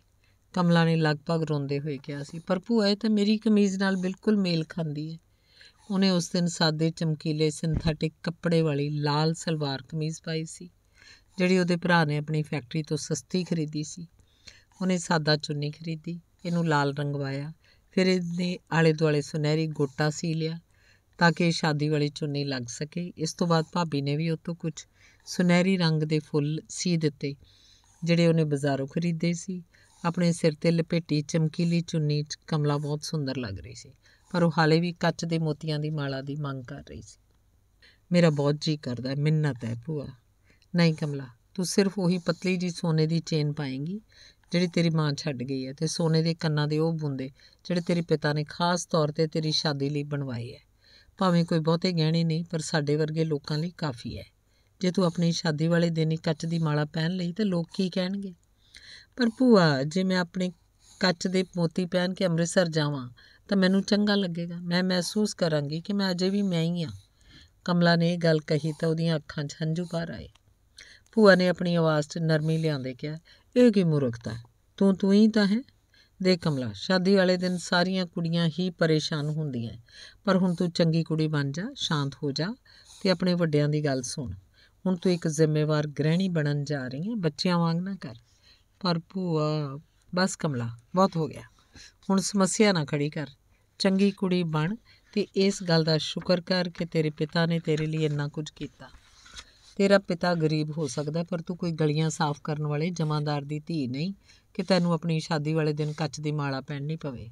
ਕਮਲਾ ਨੇ ਲਗਭਗ ਰੋਂਦੇ ਹੋਏ ਕਿਹਾ ਸੀ ਪਰ ਭੂਆ ਇਹ ਤਾਂ ਮੇਰੀ ਕਮੀਜ਼ ਨਾਲ ਬਿਲਕੁਲ ਮੇਲ ਖਾਂਦੀ ਹੈ ਉਹਨੇ ਉਸ ਦਿਨ ਸਾਦੇ ਚਮਕੀਲੇ ਸਿੰਥੈਟਿਕ ਕੱਪੜੇ ਵਾਲੀ ਲਾਲ ਸਲਵਾਰ ਕਮੀਜ਼ ਪਾਈ ਸੀ ਜਿਹੜੀ ਉਹਦੇ ਭਰਾ ਨੇ ਆਪਣੀ ਫੈਕਟਰੀ ਤੋਂ ਸਸਤੀ ਖਰੀਦੀ ਸੀ ਉਹਨੇ ਸਾਦਾ ਚੁੰਨੀ ਖਰੀਦੀ ਇਹਨੂੰ ਲਾਲ ਰੰਗਵਾਇਆ ਫਿਰ ਇਹਦੇ ਆਲੇ ਦੁਆਲੇ ਸੁਨਹਿਰੀ ਗੋਟਾ ਸੀ ਲਿਆ ਤਾਂ ਕਿ ਸ਼ਾਦੀ ਵਾਲੀ ਚੁੰਨੀ ਲੱਗ ਸਕੇ ਇਸ ਤੋਂ ਬਾਅਦ ਭਾਬੀ ਨੇ ਵੀ ਉਤੋਂ ਕੁਝ ਸੁਨਹਿਰੀ ਰੰਗ ਦੇ ਫੁੱਲ ਸੀ ਦਿੱਤੇ ਜਿਹੜੇ ਉਹਨੇ ਬਾਜ਼ਾਰੋਂ ਖਰੀਦੇ ਸੀ ਆਪਣੇ ਸਿਰ ਤੇ ਲਪੇਟੀ ਚਮਕੀਲੀ ਚੁੰਨੀ 'ਚ ਕਮਲਾ ਬਹੁਤ ਸੁੰਦਰ ਲੱਗ ਰਹੀ ਸੀ ਪਰ ਉਹ ਹਾਲੇ ਵੀ ਕੱਚ ਦੇ ਮੋਤੀਆਂ ਦੀ ਮਾਲਾ ਦੀ ਮੰਗ ਕਰ ਰਹੀ ਸੀ ਮੇਰਾ ਬਹੁਤ ਜੀ ਕਰਦਾ ਹੈ ਮਿੰਨਤ ਹੈ ਭੂਆ ਨਹੀਂ ਕਮਲਾ ਤੂੰ ਸਿਰਫ ਉਹੀ ਪਤਲੀ ਜੀ ਸੋਨੇ ਦੀ ਚੇਨ ਪਾਏਂਗੀ ਜਿਹੜੀ ਤੇਰੀ ਮਾਂ ਛੱਡ ਗਈ ਹੈ ਤੇ ਸੋਨੇ ਦੇ ਕੰਨਾਂ ਦੇ ਉਹ ਬੁੰਦੇ ਜਿਹੜੇ ਤੇਰੇ ਪਿਤਾ ਨੇ ਖਾਸ ਤੌਰ ਤੇ ਤੇਰੀ ਸ਼ਾਦੀ ਲਈ ਬਣਵਾਏ ਹੈ ਭਾਵੇਂ ਕੋਈ ਬਹੁਤੇ ਗਹਿਣੇ ਨਹੀਂ ਪਰ ਸਾਡੇ ਵਰਗੇ ਲੋਕਾਂ ਲਈ ਕਾਫੀ ਹੈ ਜੇ ਤੂੰ ਆਪਣੀ ਸ਼ਾਦੀ ਵਾਲੇ ਦਿਨ ਹੀ ਕੱਚ ਦੀ ਮਾਲਾ ਪਹਿਨ ਲਈ ਤੇ ਲੋਕ ਕੀ ਕਹਿਣਗੇ ਪਰ ਭੂਆ ਜੇ ਮੈਂ ਆਪਣੇ ਕੱਚ ਦੇ ਮੋਤੀ ਪਹਿਨ ਕੇ ਅੰਮ੍ਰਿਤਸਰ ਜਾਵਾਂ ਤਾਂ ਮੈਨੂੰ ਚੰਗਾ ਲੱਗੇਗਾ ਮੈਂ ਮਹਿਸੂਸ ਕਰਾਂਗੀ ਕਿ ਮੈਂ ਅਜੇ ਵੀ ਮੈਂ ਹੀ ਆ ਕਮਲਾ ਨੇ ਇਹ ਗੱਲ ਕਹੀ ਤਾਂ ਉਹਦੀਆਂ ਅੱਖਾਂ 'ਚ ਹੰਝੂ ਭਰ ਆਏ ਭੂਆ ਨੇ ਆਪਣੀ ਆਵਾਜ਼ 'ਚ ਨਰਮੀ ਲਿਆਉਂਦੇ ਕਿਹਾ ਇਹ ਕੀ ਮੂਰਖਤਾ ਤੂੰ ਤੂੰ ਹੀ ਤਾਂ ਹੈ ਦੇ ਕਮਲਾ ਸ਼ਾਦੀ ਵਾਲੇ ਦਿਨ ਸਾਰੀਆਂ ਕੁੜੀਆਂ ਹੀ ਪਰੇਸ਼ਾਨ ਹੁੰਦੀਆਂ ਪਰ ਹੁਣ ਤੂੰ ਚੰਗੀ ਕੁੜੀ ਬਣ ਜਾ ਸ਼ਾਂਤ ਹੋ ਜਾ ਤੇ ਆਪਣੇ ਵੱਡਿਆਂ ਦੀ ਗੱਲ ਸੁਣ ਹੁਣ ਤੂੰ ਇੱਕ ਜ਼ਿੰਮੇਵਾਰ ਗ੍ਰਹਿਣੀ ਬਣਨ ਜਾ ਰਹੀ ਹੈ ਬੱਚਿਆਂ ਵਾਂਗ ਨਾ ਕਰ ਪਰ ਭੂਆ ਬਸ ਕਮਲਾ ਬਹੁਤ ਹੋ ਗਿਆ ਹੁਣ ਸਮੱਸਿਆ ਨਾ ਖੜੀ ਕਰ ਚੰਗੀ ਕੁੜੀ ਬਣ ਤੇ ਇਸ ਗੱਲ ਦਾ ਸ਼ੁਕਰ ਕਰ ਕਿ ਤੇਰੇ ਪਿਤਾ ਨੇ ਤੇਰੇ ਲਈ ਇੰਨਾ ਕੁਝ ਕੀਤਾ ਤੇਰਾ ਪਿਤਾ ਗਰੀਬ ਹੋ ਸਕਦਾ ਪਰ ਤੂੰ ਕੋਈ ਗਲੀਆਂ ਸਾਫ਼ ਕਰਨ ਵਾਲੇ ਜਮਾਦਾਰ ਦੀ ਧੀ ਨਹੀਂ ਕਿ ਤੈਨੂੰ ਆਪਣੀ ਸ਼ਾਦੀ ਵਾਲੇ ਦਿਨ ਕੱਚ ਦੀ ਮਾਲਾ ਪਹਿਨਣੀ ਪਵੇ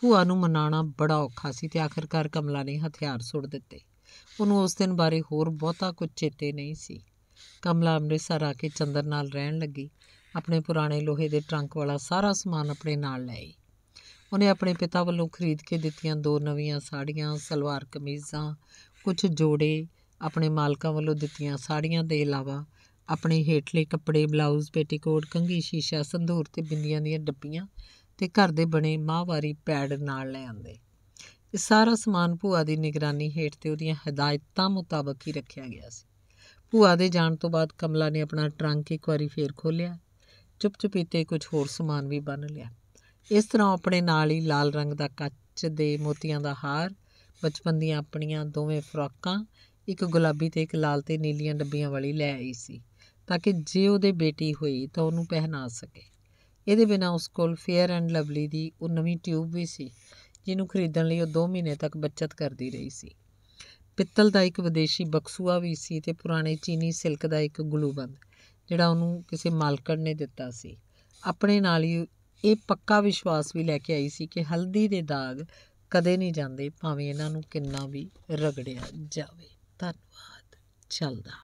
ਭੂਆ ਨੂੰ ਮਨਾਉਣਾ ਬੜਾ ਔਖਾ ਸੀ ਤੇ ਆਖਰਕਾਰ ਕਮਲਾ ਨੇ ਹਥਿਆਰ ਸੁੱਟ ਦਿੱਤੇ ਉਹਨੂੰ ਉਸ ਦਿਨ ਬਾਰੇ ਹੋਰ ਬਹੁਤਾ ਕੁਝ ਚੇਤੇ ਨਹੀਂ ਸੀ ਕਮਲਾ ਅੰਮ੍ਰਿਤਸਰ ਆ ਕੇ ਚੰਦਰ ਨਾਲ ਰਹਿਣ ਲੱਗੀ ਆਪਣੇ ਪੁਰਾਣੇ ਲੋਹੇ ਦੇ ਟਰੰਕ ਵਾਲਾ ਸਾਰਾ ਸਮਾਨ ਆਪਣੇ ਨਾਲ ਲੈ ਆਈ ਉਹਨੇ ਆਪਣੇ ਪਿਤਾ ਵੱਲੋਂ ਖਰੀਦ ਕੇ ਦਿੱਤੀਆਂ ਦੋ ਨਵੀਆਂ ਸਾੜੀਆਂ ਸਲਵਾਰ ਕਮੀਜ਼ਾਂ ਕੁਝ ਜੋੜੇ ਆਪਣੇ ਮਾਲਕਾਂ ਵੱਲੋਂ ਦਿੱਤੀਆਂ ਸਾੜੀਆਂ ਦੇ ਇਲਾਵਾ ਆਪਣੇ ਹੇਠਲੇ ਕੱਪੜੇ ਬਲਾਊਜ਼ ਪੇਟੀਕੋਟ ਕੰਘੀ ਸ਼ੀਸ਼ਾ ਸੰਧੂਰ ਤੇ ਬਿੰਦੀਆਂ ਦੀਆਂ ਡੱਬੀਆਂ ਤੇ ਘਰ ਦੇ ਬਣੇ ਮਾਹਵਾਰੀ ਪੈਡ ਨਾਲ ਲੈ ਆਂਦੇ ਇਹ ਸਾਰਾ ਸਮਾਨ ਭੂਆ ਦੀ ਨਿਗਰਾਨੀ ਹੇਠ ਤੇ ਉਹਦੀਆਂ ਹਦਾਇਤਾਂ ਮੁਤਾਬਕ ਹੀ ਰੱਖਿਆ ਗਿਆ ਸੀ ਭੂਆ ਦੇ ਜਾਣ ਤੋਂ ਬਾਅਦ ਕਮਲਾ ਨੇ ਆਪਣਾ ਟਰੰਕ ਇੱਕ ਵਾਰੀ ਫੇਰ ਖੋਲ੍ਹਿਆ ਚੁੱਪਚੁਪੀਤੇ ਕੁਝ ਹੋਰ ਸਮਾਨ ਵੀ ਬੰਨ ਲਿਆ ਇਸ ਤਰ੍ਹਾਂ ਆਪਣੇ ਨਾਲ ਹੀ ਲਾਲ ਰੰਗ ਦਾ ਕੱਚ ਦੇ ਮੋਤੀਆਂ ਦਾ ਹਾਰ ਬਚਪਨ ਦੀਆਂ ਆਪਣੀਆਂ ਦੋਵੇਂ ਫਰਾਕਾਂ ਇੱਕ ਗੁਲਾਬੀ ਤੇ ਇੱਕ ਲਾਲ ਤੇ ਨੀਲੀਆਂ ਡੱਬੀਆਂ ਵਾਲੀ ਲੈ ਆਈ ਸੀ ਤਾਂ ਕਿ ਜੇ ਉਹਦੇ ਬੇਟੀ ਹੋਈ ਤਾਂ ਉਹਨੂੰ ਪਹਿਨਾ ਸਕੇ ਇਹਦੇ ਬਿਨਾ ਉਸ ਕੋਲ ਫੇਅਰ ਐਂਡ ਲਵਲੀ ਦੀ ਉਹ ਨਵੀਂ ਟਿਊਬ ਵੀ ਸੀ ਜਿਹਨੂੰ ਖਰੀਦਣ ਲਈ ਉਹ 2 ਮਹੀਨੇ ਤੱਕ ਬਚਤ ਕਰਦੀ ਰਹੀ ਸੀ ਪਿੱਤਲ ਦਾ ਇੱਕ ਵਿਦੇਸ਼ੀ ਬਕਸੂਆ ਵੀ ਸੀ ਤੇ ਪੁਰਾਣੇ ਚੀਨੀ ਸਿਲਕ ਦਾ ਇੱਕ ਗਲੂਬੰਦ ਜਿਹੜਾ ਉਹਨੂੰ ਕਿਸੇ ਮਾਲਕਣ ਨੇ ਦਿੱਤਾ ਸੀ ਆਪਣੇ ਨਾਲ ਹੀ ਇਹ ਪੱਕਾ ਵਿਸ਼ਵਾਸ ਵੀ ਲੈ ਕੇ ਆਈ ਸੀ ਕਿ ਹਲਦੀ ਦੇ ਦਾਗ ਕਦੇ ਨਹੀਂ ਜਾਂਦੇ ਭਾਵੇਂ ਇਹਨਾਂ ਨੂੰ ਕਿੰਨਾ ਵੀ ਰਗੜਿਆ ਜਾਵੇ ਧੰਨਵਾਦ ਚੱਲਦਾ